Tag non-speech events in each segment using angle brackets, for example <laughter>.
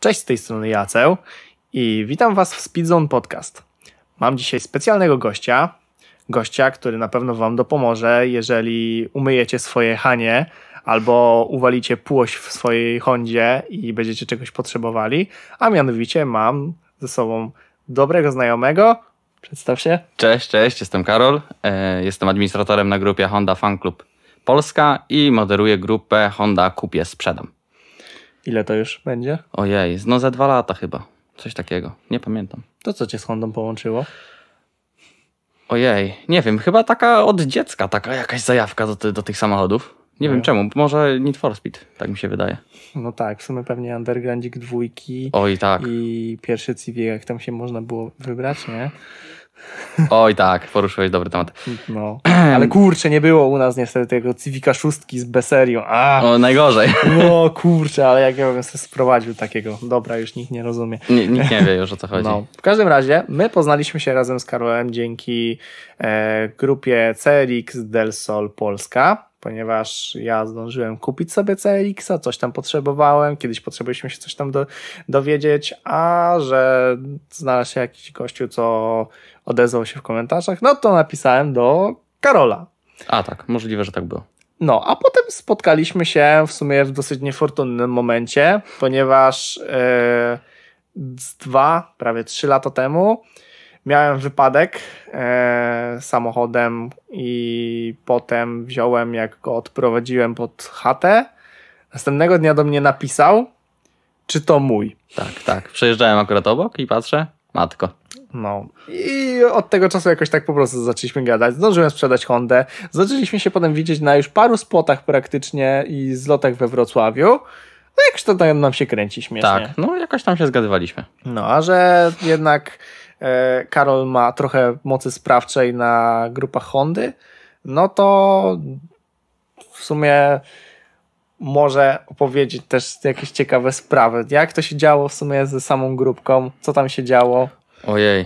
Cześć z tej strony Jaceł i witam Was w Speedzone Podcast. Mam dzisiaj specjalnego gościa, gościa, który na pewno Wam dopomoże, jeżeli umyjecie swoje hanie albo uwalicie płoś w swojej hondzie i będziecie czegoś potrzebowali, a mianowicie mam ze sobą dobrego znajomego. Przedstaw się. Cześć, cześć, jestem Karol, e, jestem administratorem na grupie Honda Fan Club Polska i moderuję grupę Honda Kupię Sprzedam. Ile to już będzie? Ojej, no za dwa lata chyba. Coś takiego. Nie pamiętam. To co cię z Hondą połączyło? Ojej, nie wiem, chyba taka od dziecka, taka jakaś zajawka do, do tych samochodów. Nie no. wiem czemu, może Need for Speed, tak mi się wydaje. No tak, w sumie pewnie Undergroundzik dwójki. Oj tak. I pierwszy Civic, jak tam się można było wybrać, nie? Oj tak, poruszyłeś dobry temat. No, <clears throat> ale kurczę, nie było u nas niestety tego Civica szóstki z Beserio. A, o, najgorzej. No kurczę, ale jak ja bym sobie sprowadził takiego. Dobra, już nikt nie rozumie. nikt nie wie już o co chodzi. No. W każdym razie, my poznaliśmy się razem z Karolem dzięki e, grupie CLX del Sol Polska. Ponieważ ja zdążyłem kupić sobie CLX-a, coś tam potrzebowałem, kiedyś potrzebowaliśmy się coś tam do, dowiedzieć, a że znalazł się jakiś kościół, co odezwał się w komentarzach, no to napisałem do Karola. A tak, możliwe, że tak było. No, a potem spotkaliśmy się w sumie w dosyć niefortunnym momencie, ponieważ yy, z dwa, prawie trzy lata temu miałem wypadek yy, samochodem i potem wziąłem, jak go odprowadziłem pod chatę. Następnego dnia do mnie napisał, czy to mój. Tak, tak. Przejeżdżałem akurat obok i patrzę, matko. No. I od tego czasu jakoś tak po prostu zaczęliśmy gadać. Zdążyłem sprzedać Hondę. Zaczęliśmy się potem widzieć na już paru spotach praktycznie i zlotach we Wrocławiu. No jakoś to tam nam się kręci śmiesznie. Tak, no jakoś tam się zgadywaliśmy. No, a że jednak e, Karol ma trochę mocy sprawczej na grupach Hondy, no to w sumie może opowiedzieć też jakieś ciekawe sprawy. Jak to się działo w sumie ze samą grupką? Co tam się działo? Ojej,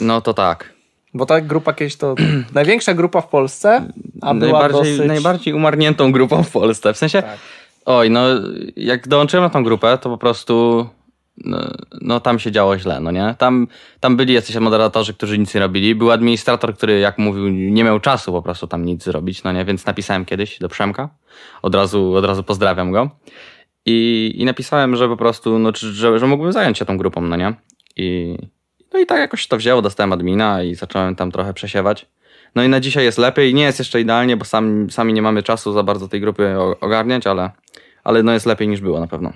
no to tak. Bo ta grupa kiedyś to <clears throat> największa grupa w Polsce, a była najbardziej, dosyć... najbardziej umarniętą grupą w Polsce. W sensie, tak. oj, no jak dołączyłem na tą grupę, to po prostu no, no, tam się działo źle, no nie? Tam, tam byli jacyś moderatorzy, którzy nic nie robili. Był administrator, który, jak mówił, nie miał czasu po prostu tam nic zrobić, no nie? Więc napisałem kiedyś do Przemka. Od razu, od razu pozdrawiam go. I, i napisałem, że po prostu, no, że, że mógłbym zająć się tą grupą, no nie? I, no i tak jakoś się to wzięło, dostałem admina i zacząłem tam trochę przesiewać. No i na dzisiaj jest lepiej, nie jest jeszcze idealnie, bo sami, sami nie mamy czasu za bardzo tej grupy ogarniać, ale, ale no jest lepiej niż było na pewno.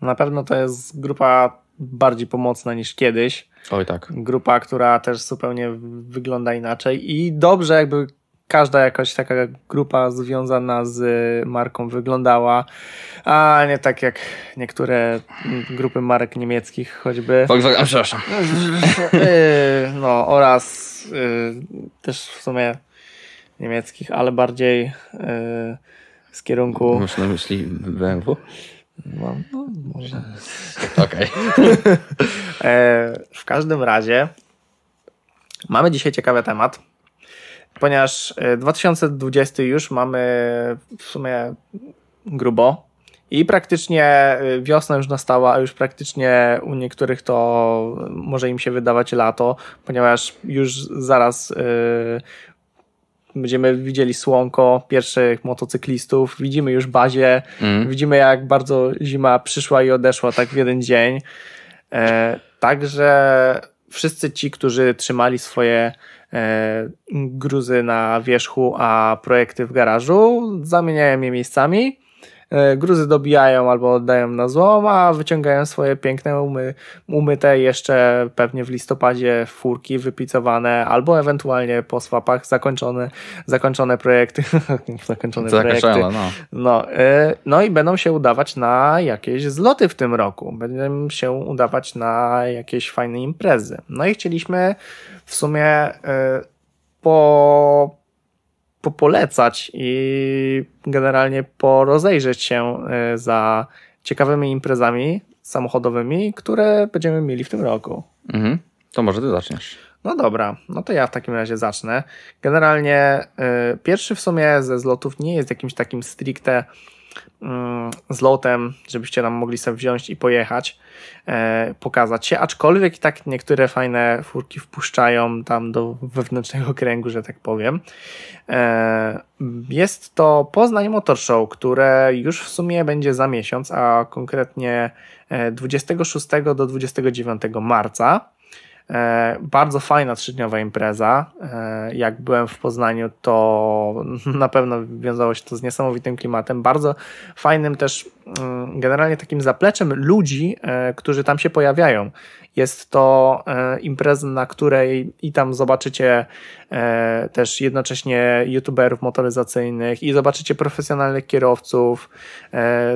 Na pewno to jest grupa bardziej pomocna niż kiedyś. Oj tak. Grupa, która też zupełnie wygląda inaczej i dobrze jakby każda jakaś taka grupa związana z marką wyglądała, a nie tak jak niektóre grupy marek niemieckich choćby. Volkswagen, tak, tak, przepraszam. Y, no oraz y, też w sumie niemieckich, ale bardziej y, z kierunku... Masz na myśli BMW? No, no może. Okej. Okay. <laughs> E, w każdym razie mamy dzisiaj ciekawy temat ponieważ 2020 e, już mamy w sumie grubo i praktycznie e, wiosna już nastała, a już praktycznie u niektórych to może im się wydawać lato, ponieważ już zaraz yy, będziemy widzieli słonko pierwszych motocyklistów, widzimy już bazie, mm. widzimy jak bardzo zima przyszła i odeszła tak w jeden dzień. także wszyscy ci, którzy trzymali swoje e, gruzy na wierzchu, a projekty w garażu, zamieniałem je miejscami E, gruzy dobijają albo oddają na złom, a wyciągają swoje piękne umy, umyte jeszcze pewnie w listopadzie furki wypicowane albo ewentualnie po swapach zakończone, zakończone projekty. <laughs> zakończone projekty. No. No, e, no i będą się udawać na jakieś zloty w tym roku. Będą się udawać na jakieś fajne imprezy. No i chcieliśmy w sumie e, po polecać i generalnie porozejrzeć się e, za ciekawymi imprezami samochodowymi, które będziemy mieli w tym roku. Mhm. To może ty zaczniesz. No dobra, no to ja w takim razie zacznę. Generalnie y, pierwszy w sumie ze zlotów nie jest jakimś takim stricte Mm, z lotem, żebyście nam mogli sobie wziąć i pojechać, e, pokazać się, aczkolwiek i tak niektóre fajne furki wpuszczają tam do wewnętrznego kręgu, że tak powiem. E, jest to Poznań Motor Show, które już w sumie będzie za miesiąc, a konkretnie 26 e, do 29 marca. E, bardzo fajna trzydniowa impreza. E, jak byłem w Poznaniu, to <laughs> na pewno wiązało się to z niesamowitym klimatem. Bardzo fajnym też mm, generalnie takim zapleczem ludzi, e, którzy tam się pojawiają. Jest to impreza, na której i tam zobaczycie też jednocześnie youtuberów motoryzacyjnych i zobaczycie profesjonalnych kierowców,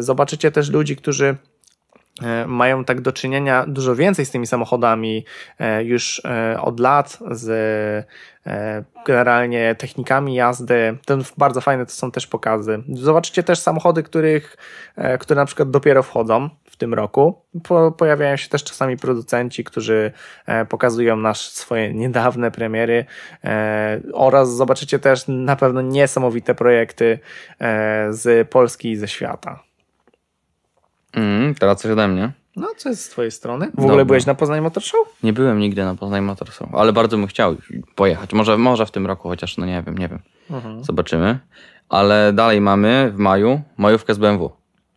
zobaczycie też ludzi, którzy E, mają tak do czynienia dużo więcej z tymi samochodami e, już e, od lat, z generalnie technikami jazdy. Ten bardzo fajne to są też pokazy. Zobaczycie też samochody, których, które na przykład dopiero wchodzą w tym roku. Po, pojawiają się też czasami producenci, którzy pokazują nasz swoje niedawne premiery oraz zobaczycie też na pewno niesamowite projekty z Polski i ze świata. Mm, teraz coś ode mnie. No, co jest z twojej strony? W Dobra. ogóle byłeś na Poznań Motor Show? Nie byłem nigdy na Poznań Motor Show, ale bardzo bym chciał pojechać. Może, może w tym roku, chociaż no nie wiem, nie wiem. Mhm. Zobaczymy. Ale dalej mamy w maju majówkę z BMW.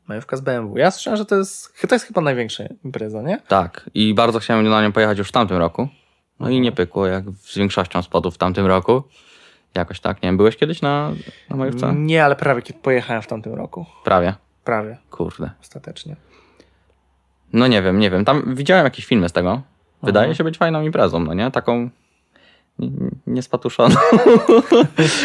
Majówka z BMW. Ja słyszałem, że to jest, to jest chyba największa impreza, nie? Tak. I bardzo chciałem na nią pojechać już w tamtym roku. No i mhm. nie pykło, jak z większością spadów w tamtym roku. Jakoś tak, nie wiem. Byłeś kiedyś na, na majówce? Nie, ale prawie pojechałem w tamtym roku. Prawie. Prawie. Kurde. Ostatecznie. No nie wiem, nie wiem. Tam widziałem jakieś filmy z tego. Wydaje Aha. się być fajną imprezą, no nie? Taką niespatuszoną.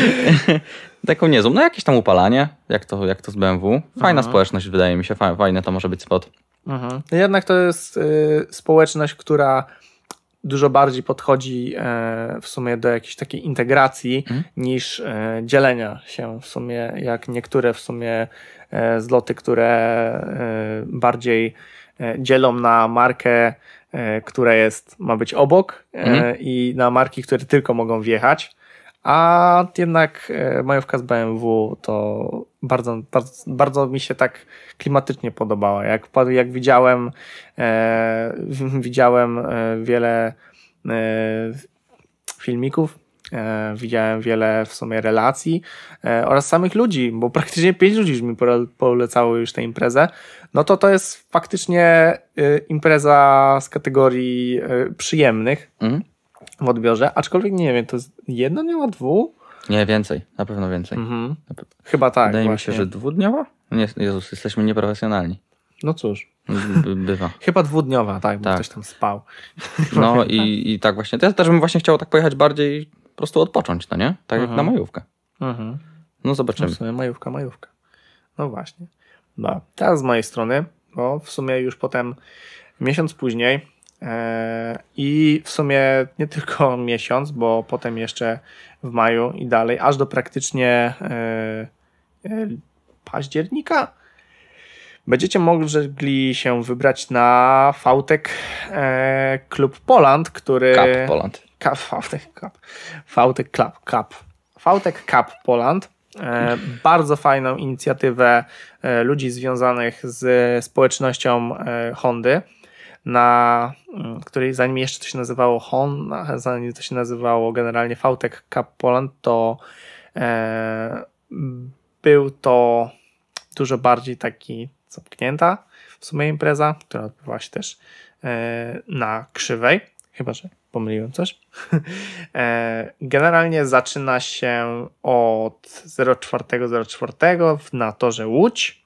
<laughs> Taką niezłą. No jakieś tam upalanie, jak to, jak to z BMW. Fajna Aha. społeczność, wydaje mi się. Fajne to może być spot. Aha. Jednak to jest y, społeczność, która dużo bardziej podchodzi e, w sumie do jakiejś takiej integracji mhm. niż e, dzielenia się w sumie, jak niektóre w sumie e, zloty, które e, bardziej e, dzielą na markę, e, która jest, ma być obok hmm. i na marki, które tylko mogą wjechać. A jednak e, majówka z BMW to bardzo, bardzo, bardzo mi się tak klimatycznie podobała. Jak, jak widziałem, e, <laughs> widziałem e, wiele e, filmików, e, widziałem wiele w sumie relacji e, oraz samych ludzi, bo <laughs> praktycznie pięć ludzi już mi polecało już tę imprezę. No to to jest faktycznie impreza z kategorii przyjemnych. Mhm w odbiorze, aczkolwiek nie wiem, to jest jedno nie ma Nie, więcej, na pewno więcej. Mhm. Na pe... Chyba tak. Wydaje właśnie. mi się, że dwudniowa? Nie, Jezus, jesteśmy nieprofesjonalni. No cóż. bywa. <laughs> Chyba dwudniowa, tak, bo tak. ktoś tam spał. No i, tak. i tak właśnie. To ja też bym właśnie chciał tak pojechać bardziej po prostu odpocząć, no nie? Tak mhm. jak na majówkę. Mhm. No zobaczymy. No w sumie majówka, majówka. No właśnie. No, teraz z mojej strony, bo w sumie już potem miesiąc później E, I w sumie nie tylko <laughs> miesiąc, bo potem jeszcze w maju i dalej, aż do praktycznie e, e, października będziecie mogli się wybrać na Fautek Klub Poland, który... Cup Poland. Cup, Fautek Cup. Fautek Club Cup. Fautek Cup Poland. Bardzo fajną inicjatywę ludzi związanych z społecznością Hondy na mm, której zanim jeszcze to się nazywało Hon, zanim to się nazywało generalnie Fautek Cup Poland, to e, był to dużo bardziej taki zamknięta w sumie impreza, która odbywała się też e, na krzywej, chyba że pomyliłem coś. <laughs> E, generalnie zaczyna się od 04.04 .04 na torze Łódź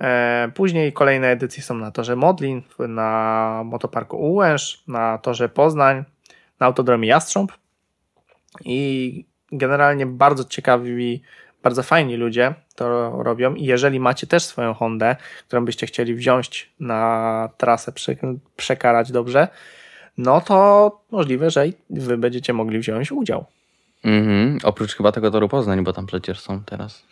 E, później kolejne edycje są na torze Modlin, na motoparku Ułęż, na torze Poznań, na autodromie Jastrząb i generalnie bardzo ciekawi, bardzo fajni ludzie to robią i jeżeli macie też swoją Hondę, którą byście chcieli wziąć na trasę, przekarać dobrze, no to możliwe, że wy będziecie mogli wziąć udział. Mhm. Oprócz chyba tego toru Poznań, bo tam przecież są teraz.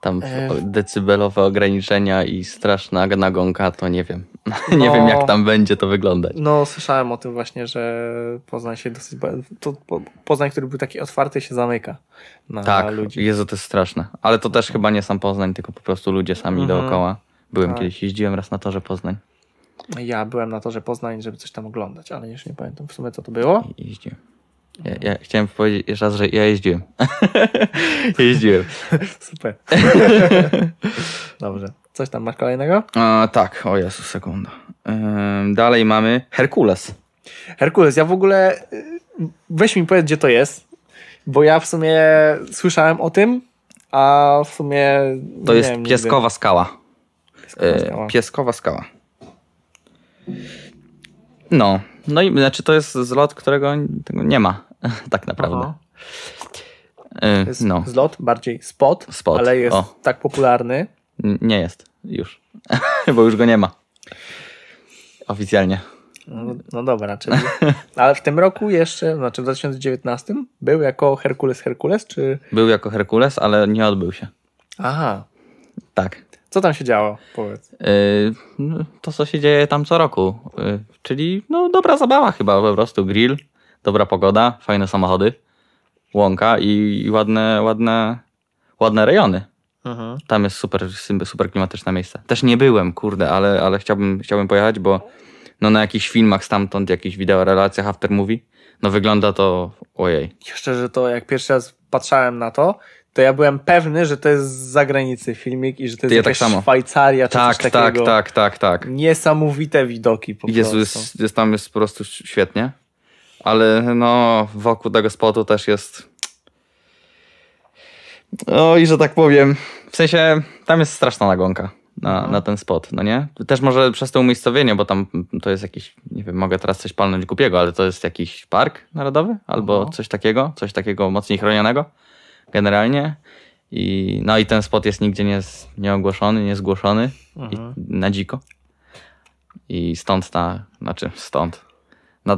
Tam e, decybelowe ograniczenia i straszna nagonka, to nie wiem. <laughs> No, nie wiem, jak tam będzie to wyglądać. No, słyszałem o tym właśnie, że Poznań się dosyć. To Poznań, który był taki otwarty, się zamyka na tak, ludzi. Jezu, to jest straszne. Ale to też chyba nie sam Poznań, tylko po prostu ludzie sami mhm. dookoła. Byłem tak. kiedyś, jeździłem raz na torze Poznań. Ja byłem na torze Poznań, żeby coś tam oglądać, ale już nie pamiętam w sumie, co to było. Jeździłem. Ja, ja, chciałem powiedzieć jeszcze raz, że ja jeździłem. <laughs> jeździłem. <laughs> Super. <laughs> Dobrze. Coś tam masz kolejnego? A, tak, o Jezu, sekunda. Ym, dalej mamy Herkules. Herkules, ja w ogóle y, weź mi powiedz, gdzie to jest, bo ja w sumie słyszałem o tym, a w sumie. To jest wiem, pieskowa nigdy. skała. Pieskowa e, skała. Pieskowa skała. No, no i znaczy to jest zlot, którego nie ma. <laughs> tak naprawdę. E, no. Zlot, bardziej spot, spot. ale jest o. tak popularny. Nie jest już, <laughs> bo już go nie ma. Oficjalnie. No, no dobra, czyli. <laughs> Ale w tym roku jeszcze, znaczy w 2019 był jako Herkules Herkules, czy. Był jako Herkules, ale nie odbył się. Aha. Tak. Co tam się działo? Powiedz. Yy, to, co się dzieje tam co roku. Yy, czyli no, dobra zabawa chyba po prostu. Grill, dobra pogoda, fajne samochody, łąka i ładne, ładne, ładne rejony. Mhm. Tam jest super, super klimatyczne miejsce. Też nie byłem, kurde, ale, ale chciałbym, chciałbym pojechać, bo no na jakichś filmach stamtąd, jakichś relacje after movie, no wygląda to ojej. Jeszcze, że to jak pierwszy raz patrzałem na to, to ja byłem pewny, że to jest z zagranicy filmik i że to jest ja tak jakaś tak Szwajcaria czy tak, coś tak, takiego. Tak, tak, tak, tak. Niesamowite widoki po Jezu, prostu. Jest, jest, tam jest po prostu świetnie ale no, wokół tego spotu też jest. No i że tak powiem, w sensie tam jest straszna nagonka na, no. na ten spot, no nie? Też może przez to umiejscowienie, bo tam to jest jakiś, nie wiem, mogę teraz coś palnąć głupiego, ale to jest jakiś park narodowy albo no. coś takiego, coś takiego mocniej chronionego generalnie. I, no i ten spot jest nigdzie nie, nieogłoszony, niezgłoszony mhm. na dziko. I stąd ta, znaczy stąd,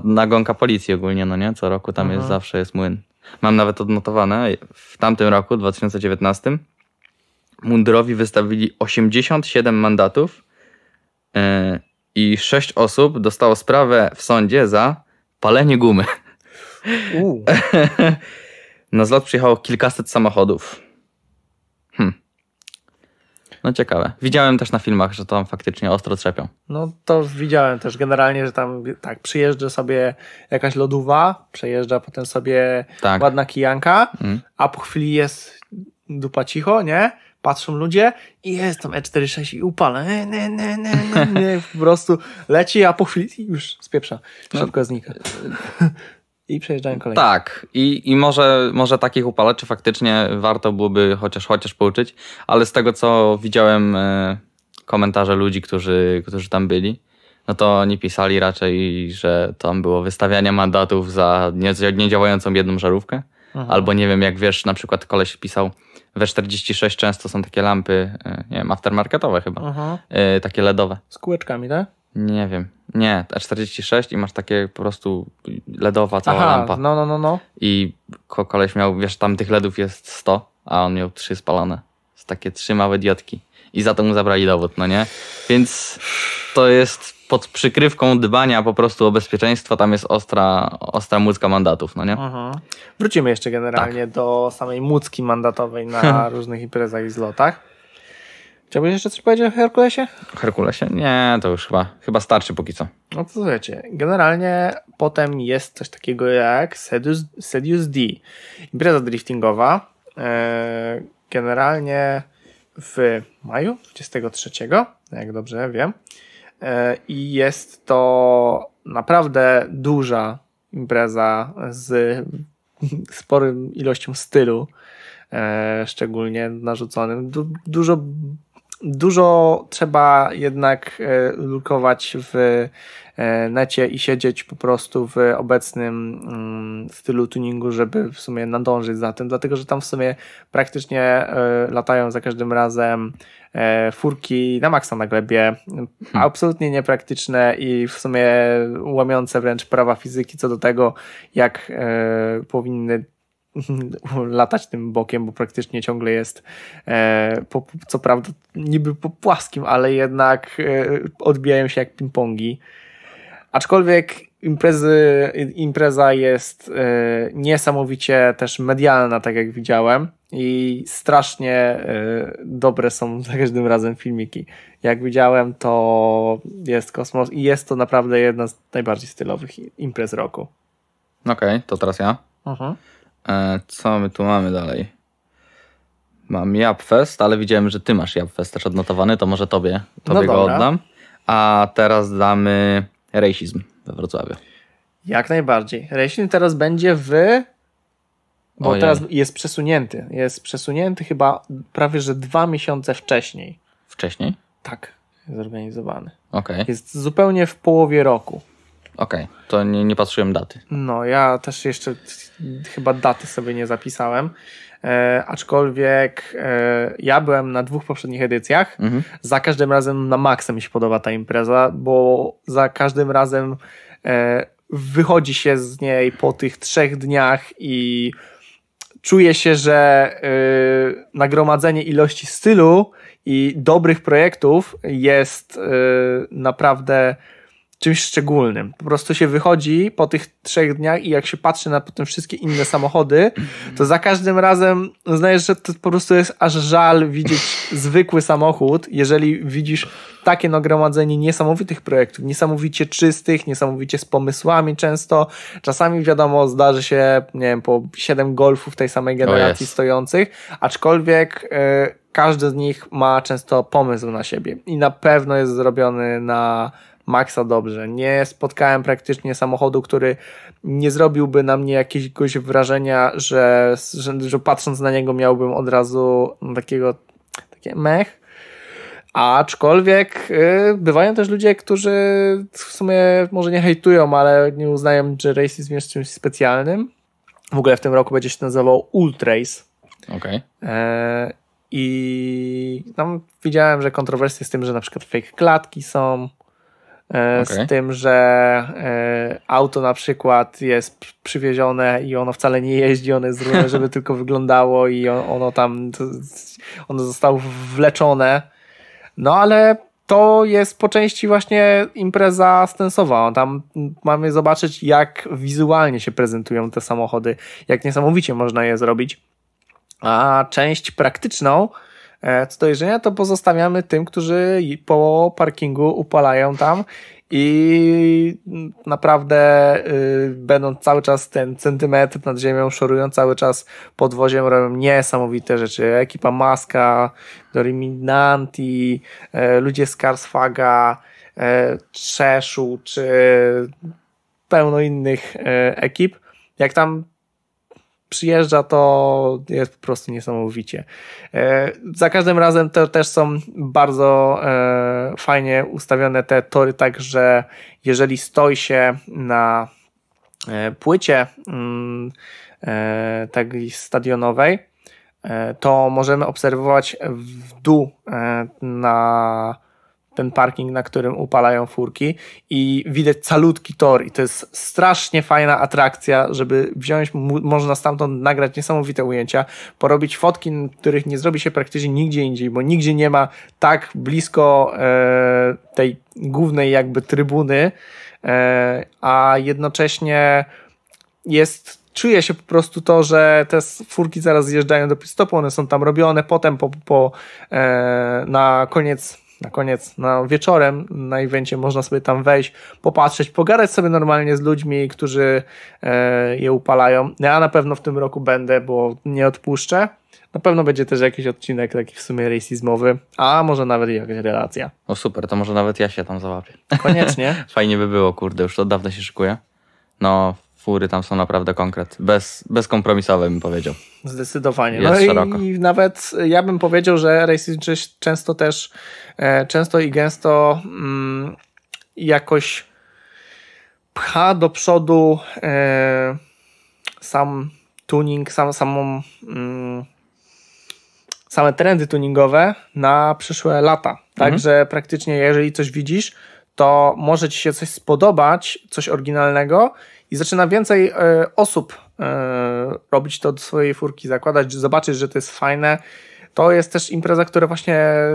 nagonka policji ogólnie, no nie? Co roku tam Aha. jest mhm. zawsze jest młyn. Mam nawet odnotowane, w tamtym roku, 2019, mundurowi wystawili 87 mandatów yy, i 6 osób dostało sprawę w sądzie za palenie gumy. <laughs> Na zlot przyjechało kilkaset samochodów. No ciekawe. Widziałem też na filmach, że tam faktycznie ostro trzepią. No to widziałem też generalnie, że tam tak przyjeżdża sobie jakaś lodówa, przejeżdża potem sobie tak. ładna kijanka, mm. a po chwili jest dupa cicho, nie? Patrzą ludzie i jest tam E46 i upala. Ne, ne, ne, ne, ne, po prostu leci, a po chwili już pieprza. No. Szybko no, znika. <laughs> i przejeżdżają kolejne. Tak, i, i może, może takich upalaczy faktycznie warto byłoby chociaż, chociaż pouczyć, ale z tego co widziałem e, komentarze ludzi, którzy, którzy tam byli, no to oni pisali raczej, że tam było wystawianie mandatów za niedziałającą nie jedną żarówkę. Aha. Mhm. Albo nie wiem, jak wiesz, na przykład koleś pisał, we 46 często są takie lampy, e, nie wiem, aftermarketowe chyba, Aha. Mhm. E, takie LEDowe. Z kółeczkami, tak? Nie wiem. Nie, A46 i masz takie po prostu LEDowa cała Aha, lampa. No, no, no, no. I koleś miał, wiesz, tam tych LEDów jest 100, a on miał trzy spalone. Z takie trzy małe diodki. I za to mu zabrali dowód, no nie? Więc to jest pod przykrywką dbania po prostu o bezpieczeństwo, tam jest ostra, ostra mucka mandatów, no nie? Mhm. Wrócimy jeszcze generalnie tak. do samej mucki mandatowej na <laughs> różnych imprezach i zlotach. Chciałbyś jeszcze coś powiedzieć o Herkulesie? Herkulesie? Nie, to już chyba, chyba starczy póki co. No to słuchajcie, generalnie potem jest coś takiego jak sedus, sedus D, impreza driftingowa. E, generalnie w maju 23, jak dobrze wiem. E, I jest to naprawdę duża impreza z sporym ilością stylu, e, szczególnie narzuconym. Du dużo dużo trzeba jednak e, lukować w e, necie i siedzieć po prostu w obecnym mm, stylu tuningu, żeby w sumie nadążyć za tym, dlatego że tam w sumie praktycznie e, latają za każdym razem furki na maksa na glebie, hmm. absolutnie niepraktyczne i w sumie łamiące wręcz prawa fizyki co do tego, jak powinny <laughs> latać tym bokiem, bo praktycznie ciągle jest e, po, co prawda niby po płaskim, ale jednak e, odbijają się jak ping-pongi. Aczkolwiek imprezy, impreza jest e, niesamowicie też medialna, tak jak widziałem i strasznie e, dobre są <laughs> za każdym razem filmiki. Jak widziałem, to jest kosmos i jest to naprawdę jedna z najbardziej stylowych imprez roku. Okej, okay, to teraz ja. Mhm. Uh -huh. E, co my tu mamy dalej? Mam Japfest, ale widziałem, że ty masz Japfest też odnotowany, to może tobie, tobie no go oddam. A teraz damy rejsizm we Wrocławiu. Jak najbardziej. Racism teraz będzie w... Bo Ojej. teraz jest przesunięty. Jest przesunięty chyba prawie, że dwa miesiące wcześniej. Wcześniej? Tak, zorganizowany. Okay. Jest zupełnie w połowie roku. Okej, okay. to nie, nie patrzyłem daty. No, ja też jeszcze chyba daty sobie nie zapisałem. E, aczkolwiek e, ja byłem na dwóch poprzednich edycjach. Mhm. Za każdym razem na maksa mi się podoba ta impreza, bo za każdym razem e, wychodzi się z niej po tych trzech dniach i czuję się, że e, nagromadzenie ilości stylu i dobrych projektów jest e, naprawdę czymś szczególnym. Po prostu się wychodzi po tych trzech dniach i jak się patrzy na potem wszystkie inne samochody, to za każdym razem znajesz, że to po prostu jest aż żal widzieć zwykły samochód, jeżeli widzisz takie nagromadzenie niesamowitych projektów, niesamowicie czystych, niesamowicie z pomysłami często. Czasami wiadomo, zdarzy się, nie wiem, po siedem golfów tej samej generacji oh stojących, aczkolwiek e, każdy z nich ma często pomysł na siebie i na pewno jest zrobiony na maksa dobrze. Nie spotkałem praktycznie samochodu, który nie zrobiłby na mnie jakiegoś wrażenia, że, że, że patrząc na niego miałbym od razu takiego takie mech. Aczkolwiek yy, bywają też ludzie, którzy w sumie może nie hejtują, ale nie uznają, że racing jest czymś specjalnym. W ogóle w tym roku będzie się nazywał Ultrace. Okej. Okay. E, yy, I tam widziałem, że kontrowersje z tym, że na przykład fake klatki są, Okay. E, z tym, że e, auto na przykład jest przywiezione i ono wcale nie jeździ, ono jest zrobione, żeby <laughs> tylko wyglądało i ono tam ono zostało wleczone. No ale to jest po części właśnie impreza stensowa. No, tam mamy zobaczyć, jak wizualnie się prezentują te samochody, jak niesamowicie można je zrobić. A część praktyczną E, co do jeżdżenia, to pozostawiamy tym, którzy po parkingu upalają tam i naprawdę yy, będąc cały czas ten centymetr nad ziemią, szorują cały czas podwoziem, robią niesamowite rzeczy. Ekipa Maska, Doriminanti, e, ludzie z Karsfaga, e, Trzeszu, czy pełno innych ekip. Jak tam przyjeżdża, to jest po prostu niesamowicie. E, za każdym razem to też są bardzo e, fajnie ustawione te tory, tak że jeżeli stoi się na e, płycie tak stadionowej, to możemy obserwować w dół na ten parking, na którym upalają furki i widać calutki tor i to jest strasznie fajna atrakcja, żeby wziąć, można stamtąd nagrać niesamowite ujęcia, porobić fotki, których nie zrobi się praktycznie nigdzie indziej, bo nigdzie nie ma tak blisko e, tej głównej jakby trybuny, e, a jednocześnie jest czuje się po prostu to, że te furki zaraz zjeżdżają do pit stopu, one są tam robione, potem po, po, e, na koniec na koniec, na wieczorem na evencie można sobie tam wejść, popatrzeć, pogadać sobie normalnie z ludźmi, którzy e, je upalają. No, ja na pewno w tym roku będę, bo nie odpuszczę. Na pewno będzie też jakiś odcinek taki w sumie racizmowy, a może nawet jakaś relacja. O super, to może nawet ja się tam załapię. Koniecznie. <laughs> Fajnie by było, kurde, już to dawno się szykuje. No, fury tam są naprawdę konkret. Bez, bezkompromisowe bym powiedział. Zdecydowanie. Jest no i, szeroko. i nawet ja bym powiedział, że racing często też, e, często i gęsto mm, jakoś pcha do przodu e, sam tuning, sam, samą, mm, same trendy tuningowe na przyszłe lata. Mhm. Także mhm. praktycznie jeżeli coś widzisz, to może ci się coś spodobać, coś oryginalnego i zaczyna więcej e, osób e, robić to do swojej furki, zakładać, zobaczyć, że to jest fajne. To jest też impreza, która właśnie e,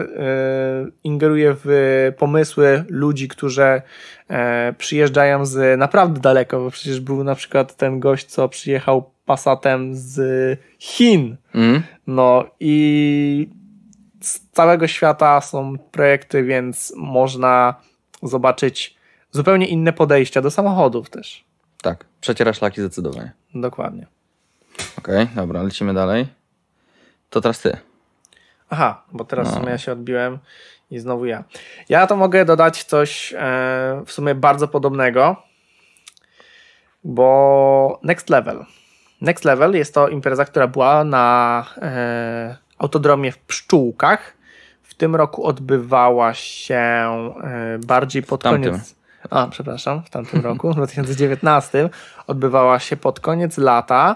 ingeruje w pomysły ludzi, którzy przyjeżdżają z naprawdę daleko, bo przecież był na przykład ten gość, co przyjechał Passatem z Chin. Mm. No i z całego świata są projekty, więc można zobaczyć zupełnie inne podejścia do samochodów też. Tak, przeciera szlaki zdecydowanie. Dokładnie. Okej, okay, dobra, lecimy dalej. To teraz ty. Aha, bo teraz no. ja się odbiłem i znowu ja. Ja to mogę dodać coś e, w sumie bardzo podobnego, bo Next Level. Next Level jest to impreza, która była na e, autodromie w Pszczółkach. W tym roku odbywała się e, bardziej pod Tamtym. koniec a przepraszam, w tamtym roku, w 2019, odbywała się pod koniec lata.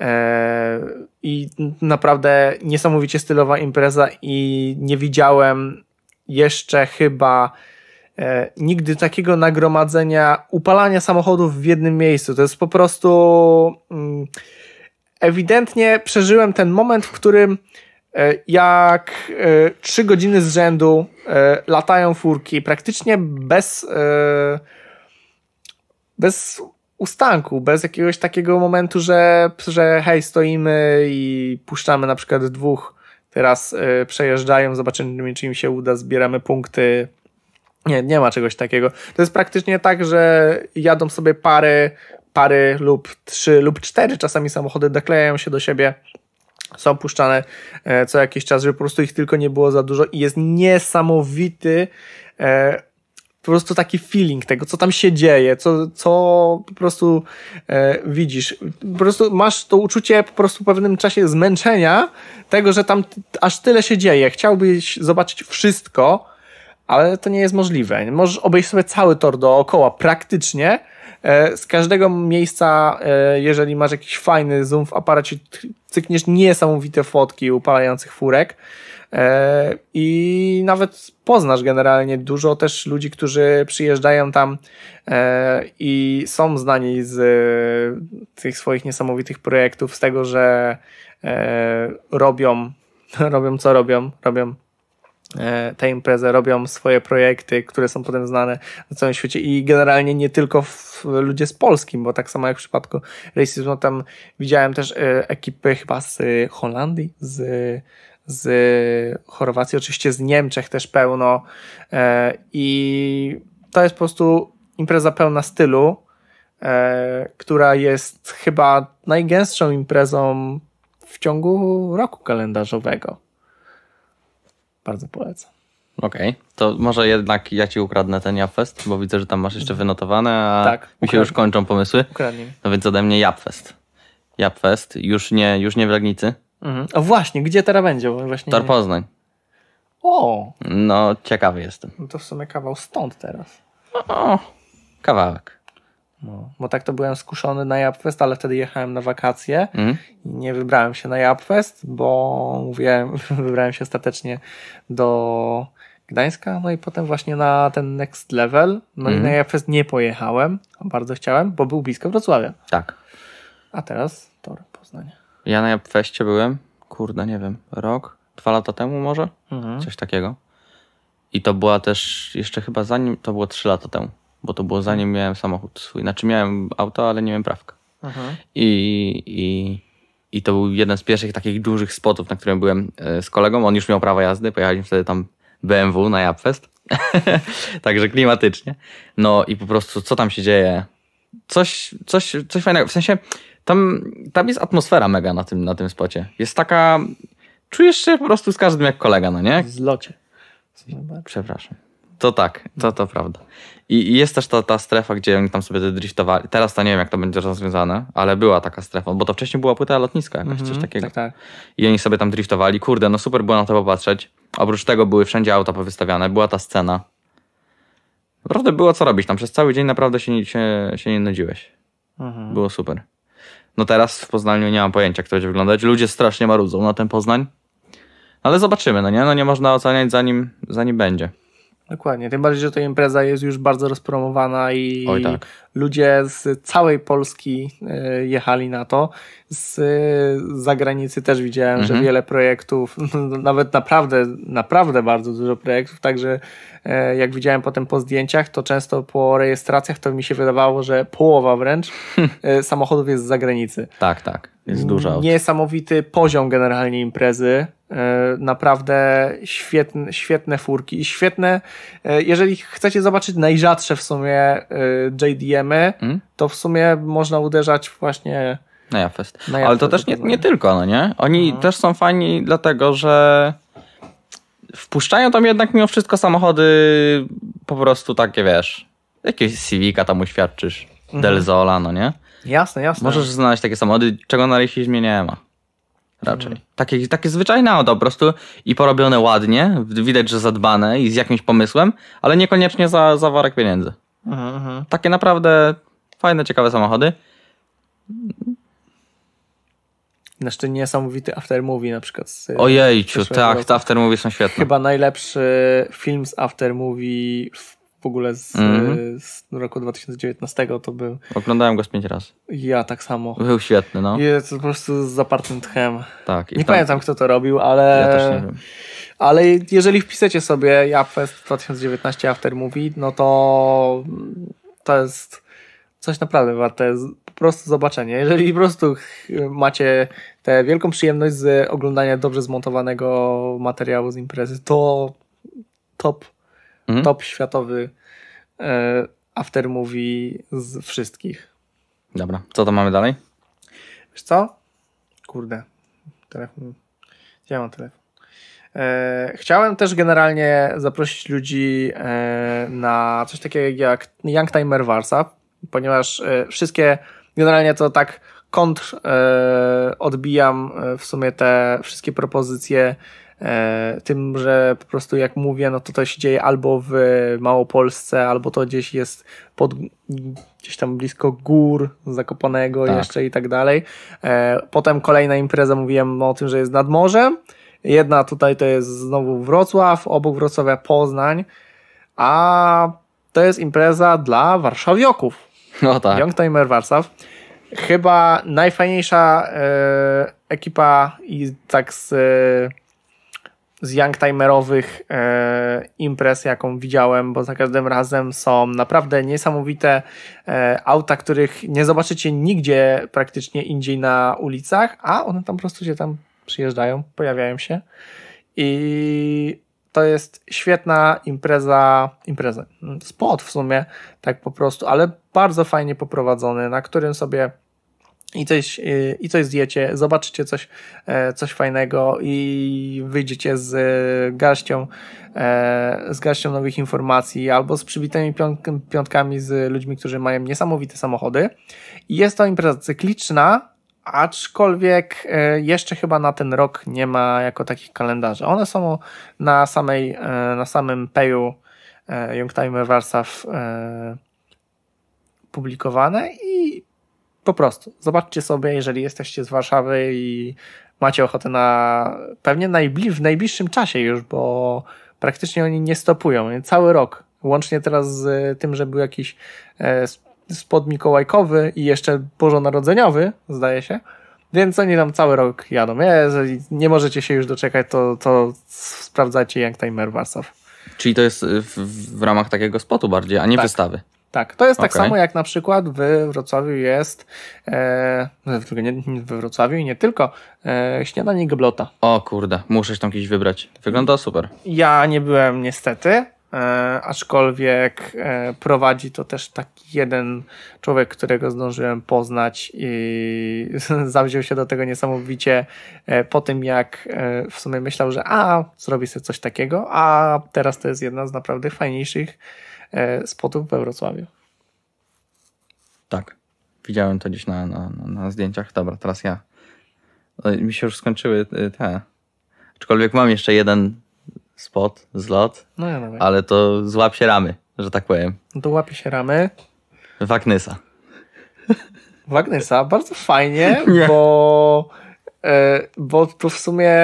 E, I naprawdę niesamowicie stylowa impreza, i nie widziałem jeszcze chyba e, nigdy takiego nagromadzenia upalania samochodów w jednym miejscu. To jest po prostu. Mm, ewidentnie przeżyłem ten moment, w którym E, jak e, trzy godziny z rzędu e, latają furki praktycznie bez, bez ustanku, bez jakiegoś takiego momentu, że, że hej, stoimy i puszczamy na przykład dwóch, teraz przejeżdżają, zobaczymy, czy im się uda, zbieramy punkty. Nie, nie ma czegoś takiego. To jest praktycznie tak, że jadą sobie pary, pary lub trzy lub cztery czasami samochody, doklejają się do siebie są puszczane e, co jakiś czas, żeby po prostu ich tylko nie było za dużo i jest niesamowity e, po prostu taki feeling tego, co tam się dzieje, co, co po prostu e, widzisz. Po prostu masz to uczucie po prostu w pewnym czasie zmęczenia tego, że tam aż tyle się dzieje. Chciałbyś zobaczyć wszystko, ale to nie jest możliwe. Możesz obejść sobie cały tor dookoła praktycznie, E, z każdego miejsca, e, jeżeli masz jakiś fajny zoom w aparacie, cykniesz niesamowite fotki upalających furek. E, I nawet poznasz generalnie dużo też ludzi, którzy przyjeżdżają tam i są znani z tych swoich niesamowitych projektów, z tego, że robią, <laughs> robią co robią, robią E, te imprezy robią swoje projekty, które są potem znane na całym świecie i generalnie nie tylko ludzie z Polski, bo tak samo jak w przypadku racismu, tam widziałem też e, ekipy chyba z Holandii, z, z Chorwacji, oczywiście z Niemczech też pełno e, i to jest po prostu impreza pełna stylu, która jest chyba najgęstszą imprezą w ciągu roku kalendarzowego bardzo polecam. Okej, okay. to może jednak ja ci ukradnę ten Japfest, bo widzę, że tam masz jeszcze wynotowane, a tak, mi się już kończą pomysły. Ukradnij. No więc ode mnie Japfest. Japfest, już nie, już nie w Legnicy. Mhm. A właśnie, gdzie teraz będzie? Właśnie Tor Poznań. O! No, ciekawy jestem. No to w sumie kawał stąd teraz. O, kawałek. No, bo tak to byłem skuszony na Japfest, ale wtedy jechałem na wakacje mm. i nie wybrałem się na Japfest, bo mówiłem, <laughs> wybrałem się ostatecznie do Gdańska, no i potem właśnie na ten next level. No mm. i na Japfest nie pojechałem, a bardzo chciałem, bo był blisko Wrocławia. Tak. A teraz Tor Poznań. Ja na Japfestie byłem, kurde, nie wiem, rok, dwa lata temu może? Mm. Coś takiego. I to była też jeszcze chyba zanim, to było trzy lata temu bo to było zanim miałem samochód swój. Znaczy miałem auto, ale nie miałem prawka. Mhm. I, i, I to był jeden z pierwszych takich dużych spotów, na którym byłem e, z kolegą. On już miał prawo jazdy, pojechaliśmy wtedy tam BMW na Japfest. <laughs> Także klimatycznie. No i po prostu co tam się dzieje? Coś, coś, coś fajnego. W sensie tam, tam jest atmosfera mega na tym, na tym spocie. Jest taka... Czujesz się po prostu z każdym jak kolega, no nie? W zlocie. Przepraszam to tak, to, to prawda. I, jest też ta, ta strefa, gdzie oni tam sobie driftowali. Teraz to nie wiem, jak to będzie rozwiązane, ale była taka strefa, bo to wcześniej była płyta lotniska, jakaś mm-hmm, coś mhm, takiego. Tak, tak. I oni sobie tam driftowali. Kurde, no super było na to popatrzeć. Oprócz tego były wszędzie auta powystawiane, była ta scena. Naprawdę było co robić. Tam przez cały dzień naprawdę się, się, się nie nudziłeś. Mm-hmm. Było super. No teraz w Poznaniu nie mam pojęcia, jak to będzie wyglądać. Ludzie strasznie marudzą na ten Poznań. Ale zobaczymy, no nie? No nie można oceniać zanim, zanim będzie. Dokładnie, tym bardziej, że ta impreza jest już bardzo rozpromowana i Oj, tak. ludzie z całej Polski e, jechali na to. Z e, zagranicy też widziałem, że mhm. wiele projektów, <laughs> nawet naprawdę, naprawdę bardzo dużo projektów, także e, jak widziałem potem po zdjęciach, to często po rejestracjach to mi się wydawało, że połowa wręcz <laughs> samochodów jest z zagranicy. Tak, tak, jest duża. Niesamowity poziom generalnie imprezy E, naprawdę świetne, świetne furki i świetne. E, jeżeli chcecie zobaczyć najrzadsze w sumie e, JDM-y, hmm? to w sumie można uderzać właśnie na Jafest. Ale to też nie, nie tylko, no nie? Oni no. też są fajni, dlatego że wpuszczają tam jednak mimo wszystko samochody po prostu takie, wiesz, jakieś Civica tam uświadczysz, mhm. Delzola, no nie? Jasne, jasne. Możesz znaleźć takie samochody, czego na rejsizmie nie ma raczej. Mm. Takie, takie zwyczajne auto po prostu i porobione ładnie, widać, że zadbane i z jakimś pomysłem, ale niekoniecznie za, za worek pieniędzy. Mhm, mhm. Takie naprawdę fajne, ciekawe samochody. Znaczy niesamowity Aftermovie na przykład. Z Ojejciu, tak, te Aftermovie są świetne. Chyba najlepszy film z Aftermovie w w ogóle z, mm. z roku 2019 to był. Oglądałem go z pięć razy. Ja tak samo. Był świetny, no. Jest po prostu z zapartym tchem. Tak. nie tam... pamiętam kto to robił, ale. Ja też nie wiem. Ale jeżeli wpiszecie sobie Japfest 2019 After Movie, no to to jest coś naprawdę warte po prostu zobaczenie. Jeżeli po prostu macie tę wielką przyjemność z oglądania dobrze zmontowanego materiału z imprezy, to top mhm. top światowy e, aftermovie z wszystkich. Dobra, co to mamy dalej? Wiesz co? Kurde, telefon. ja mam telefon? E, chciałem też generalnie zaprosić ludzi e, na coś takiego jak Young Timer Warsa, ponieważ e, wszystkie, generalnie to tak kontr e, odbijam e, w sumie te wszystkie propozycje E, tym, że po prostu jak mówię, no to to się dzieje albo w Małopolsce, albo to gdzieś jest pod, gdzieś tam blisko gór Zakopanego tak. jeszcze i tak dalej. E, potem kolejna impreza mówiłem o tym, że jest nad morzem. Jedna tutaj to jest znowu Wrocław, obok Wrocławia Poznań, a to jest impreza dla Warszawioków. No tak. Youngtimer Warszaw. Chyba najfajniejsza e, ekipa i tak z z youngtimerowych e, imprez, jaką widziałem, bo za każdym razem są naprawdę niesamowite e, auta, których nie zobaczycie nigdzie praktycznie indziej na ulicach, a one tam po prostu się tam przyjeżdżają, pojawiają się. I to jest świetna impreza, impreza, spot w sumie, tak po prostu, ale bardzo fajnie poprowadzony, na którym sobie i coś, y, i coś zjecie, zobaczycie coś, e, coś fajnego i wyjdziecie z e, garścią, e, z garścią nowych informacji albo z przybitymi piątkami z ludźmi, którzy mają niesamowite samochody. Jest to impreza cykliczna, aczkolwiek jeszcze chyba na ten rok nie ma jako takich kalendarzy. One są na, samej, na samym peju Youngtimer Warsaw publikowane i po prostu zobaczcie sobie, jeżeli jesteście z Warszawy i macie ochotę na pewnie najbli w najbliższym czasie już, bo praktycznie oni nie stopują. Cały rok, łącznie teraz z tym, że był jakiś e, spod Mikołajkowy i jeszcze Bożonarodzeniowy, zdaje się. Więc oni tam cały rok jadą. Jeżeli nie możecie się już doczekać, to, to sprawdzajcie Young Timer Warsaw. Czyli to jest w, w ramach takiego spotu bardziej, a nie tak. wystawy. Tak, to jest okay. tak samo jak na przykład w Wrocławiu jest, e, nie, nie we Wrocławiu i nie tylko, e, śniadanie goblota. O kurde, muszę się tam kiedyś wybrać. Wygląda super. Ja nie byłem niestety, e, aczkolwiek e, prowadzi to też taki jeden człowiek, którego zdążyłem poznać i <laughs> zawziął się do tego niesamowicie e, po tym, jak e, w sumie myślał, że a, zrobi sobie coś takiego, a teraz to jest jedna z naprawdę fajniejszych E, spotów we Wrocławiu. Tak, widziałem to gdzieś na, na, na zdjęciach. Dobra, teraz ja. No mi się już skończyły e, te. Aczkolwiek mam jeszcze jeden spot, zlot, no ja nawet. ale to złap się ramy, że tak powiem. łapie się ramy. Wagnysa. Wagnysa, bardzo fajnie, <laughs> bo, e, bo to w sumie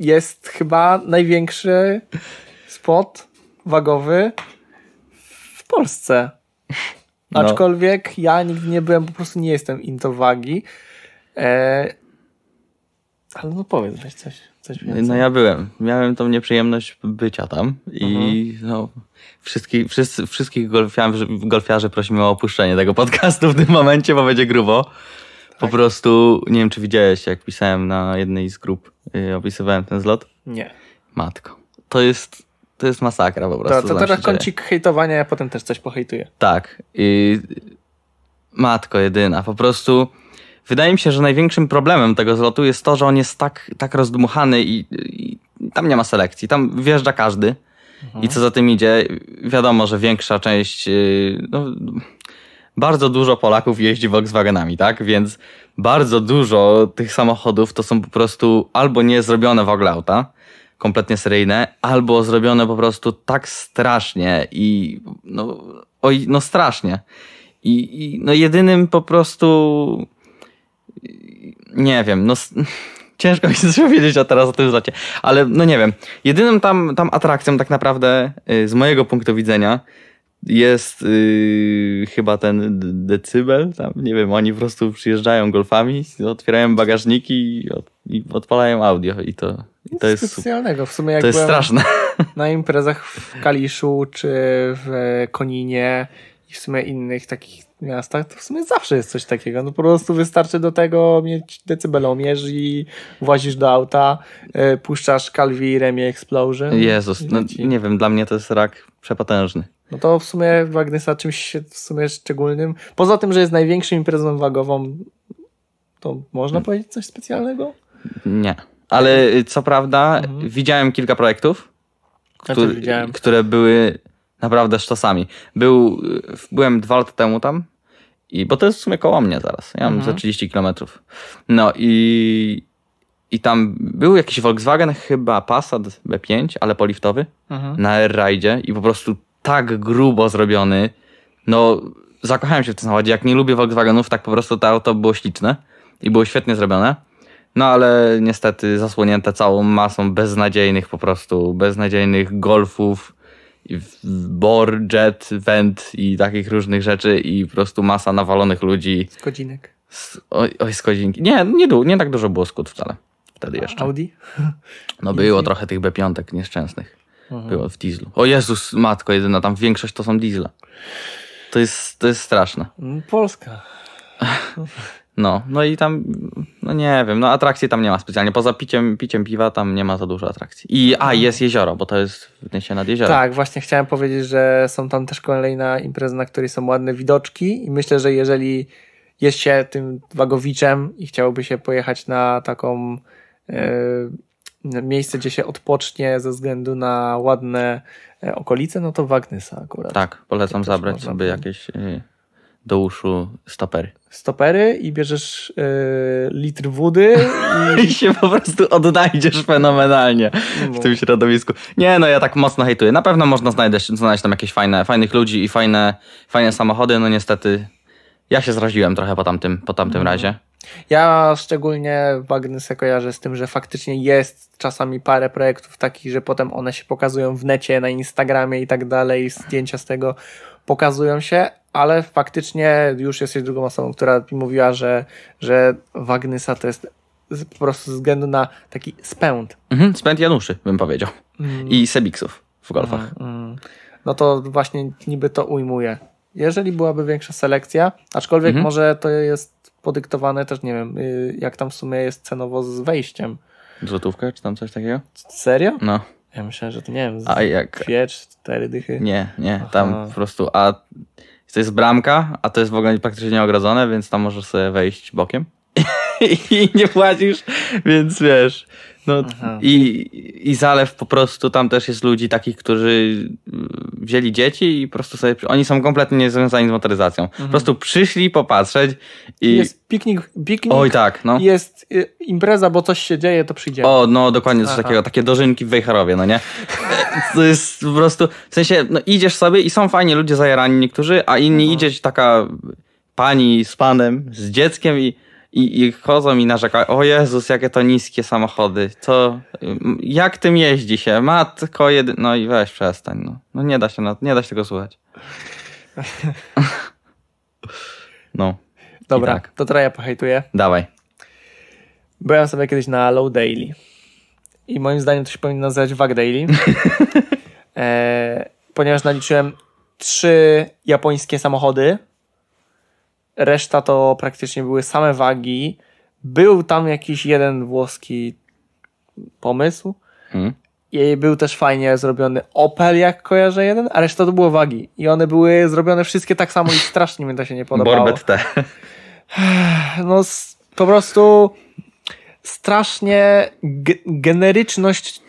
jest chyba największy spot wagowy Polsce. No. Aczkolwiek ja nigdy nie byłem, po prostu nie jestem into wagi. E... Ale no powiedz weź coś. coś no więcej. no ja byłem. Miałem tą nieprzyjemność bycia tam i mhm. no, wszystkich, wszyscy, wszystkich golfiarzy, golfiarzy prosimy o opuszczenie tego podcastu w tym momencie, bo będzie grubo. Po tak. prostu, nie wiem czy widziałeś, jak pisałem na jednej z grup, yy, opisywałem ten zlot. Nie. Matko. To jest to jest masakra po prostu. To, to teraz kącik hejtowania, ja potem też coś pohejtuję. Tak. I matko jedyna, po prostu wydaje mi się, że największym problemem tego zlotu jest to, że on jest tak, tak rozdmuchany i, i tam nie ma selekcji. Tam wjeżdża każdy. Mhm. I co za tym idzie, wiadomo, że większa część, y, no, bardzo dużo Polaków jeździ Volkswagenami, tak? Więc bardzo dużo tych samochodów to są po prostu albo nie zrobione w ogóle auta, kompletnie seryjne, albo zrobione po prostu tak strasznie i no, oj, no strasznie. I, I, no jedynym po prostu nie wiem, no <laughs> ciężko mi coś <laughs> powiedzieć, a teraz o tym zacie ale no nie wiem. Jedynym tam, tam atrakcją tak naprawdę y, z mojego punktu widzenia jest yy, chyba ten decybel, tam nie wiem, oni po prostu przyjeżdżają golfami, otwierają bagażniki i, od, i odpalają audio i to, i to jest specjalnego. W sumie jak to jest straszne. <laughs> Na imprezach w Kaliszu czy w e, Koninie i w sumie innych takich miastach, to w sumie zawsze jest coś takiego. No po prostu wystarczy do tego mieć decybelomierz i włazisz do auta, yy, puszczasz Calvi Remi Explosion. Jezus, no, nie wiem, dla mnie to jest rak przepotężny. No to w sumie Wagnesa czymś w sumie szczególnym. Poza tym, że jest największą imprezą wagową, to można hmm. powiedzieć coś specjalnego? Nie. Ale y, co prawda, mhm. widziałem kilka projektów, który, ja widziałem. które były naprawdę sztosami. Był, y, byłem dwa lata temu tam, i, bo to jest w sumie koło mnie zaraz. Ja mam mhm. za 30 kilometrów. No i, i tam był jakiś Volkswagen, chyba Passat B5, ale poliftowy, mhm. na air ride i po prostu tak grubo zrobiony. No, zakochałem się w tym samochodzie. Jak nie lubię Volkswagenów, tak po prostu to auto było śliczne i było świetnie zrobione. No ale niestety zasłonięte całą masą beznadziejnych po prostu, beznadziejnych golfów, bor, jet, vent i takich różnych rzeczy i po prostu masa nawalonych ludzi. Z godzinek. Z, oj, oj, z godzinki. Nie, nie, nie tak dużo było skut wcale. Wtedy jeszcze. Audi? No było trochę tych B5 nieszczęsnych mhm. było w dieslu. O Jezus, matko jedyna, tam większość to są diesle. To jest, to jest straszne. No, Polska. No, no i tam, no nie wiem, no atrakcji tam nie ma specjalnie. Poza piciem, piciem piwa tam nie ma za dużo atrakcji. I, a, mhm. jest jezioro, bo to jest w się nad jeziorem. Tak, właśnie chciałem powiedzieć, że są tam też kolejna impreza, na której są ładne widoczki i myślę, że jeżeli jest się tym wagowiczem i chciałoby się pojechać na taką e, miejsce, gdzie się odpocznie ze względu na ładne e, okolice, no to Wagnysa akurat. Tak, polecam zabrać można... sobie jakieś e, do uszu stopery. Stopery i bierzesz yy, litr wody i... <laughs> i... się po prostu odnajdziesz fenomenalnie no w tym środowisku. Nie, no ja tak mocno hejtuję. Na pewno można znaleźć, znaleźć tam jakieś fajne, fajnych ludzi i fajne, fajne samochody, no niestety ja się zraziłem trochę po tamtym, po tamtym no. razie. Ja szczególnie Magnusę kojarzę z tym, że faktycznie jest czasami parę projektów takich, że potem one się pokazują w necie, na Instagramie i tak dalej, zdjęcia z tego pokazują się, ale faktycznie już jesteś drugą osobą, która mi mówiła, że, że Wagnysa to jest po prostu ze względu na taki spęd. Mhm, spęd Januszy, bym powiedział. Mm. I Sebiksów w golfach. Mm, mm. No to właśnie niby to ujmuje. Jeżeli byłaby większa selekcja, aczkolwiek mhm. może to jest podyktowane też, nie wiem, y, jak tam w sumie jest cenowo z wejściem. Złotówkę czy tam coś takiego? Serio? No. Ja myślałem, że to nie wiem, z a jak... dwie, cztery dychy. Nie, nie, Aha. tam po prostu, a to jest bramka, a to jest w ogóle praktycznie nieogrodzone, więc tam możesz sobie wejść bokiem <laughs> i nie płacisz, więc wiesz... No, i, I zalew po prostu tam też jest ludzi takich, którzy y, wzięli dzieci i po prostu sobie. Oni są kompletnie niezwiązani z motoryzacją. Mhm. Po prostu przyszli popatrzeć i. Jest piknik. piknik Oj, tak. No. Jest y, impreza, bo coś się dzieje, to przyjdzie. O, no dokładnie coś Aha. takiego. Takie dożynki w Wejherowie, no nie? To jest po prostu. W sensie, no idziesz sobie i są fajnie ludzie zajarani niektórzy, a inni mhm. taka pani z panem, z dzieckiem i i, i chodzą i narzekają, o Jezus, jakie to niskie samochody, to jak tym jeździ się, matko jedy... No i weź, przestań, no, no nie da się, nie da się tego słuchać. <laughs> No. Dobra, tak. to teraz ja pohejtuję. Dawaj. Byłem sobie kiedyś na Low Daily i moim zdaniem to się powinno nazywać Wag Daily, <laughs> e, ponieważ naliczyłem trzy japońskie samochody, Reszta to praktycznie były same wagi. Był tam jakiś jeden włoski pomysł. Hmm. I był też fajnie zrobiony Opel, jak kojarzę jeden, a reszta to było wagi. I one były zrobione wszystkie tak samo i strasznie mi to się nie podobało. Borbet te. No po prostu strasznie generyczność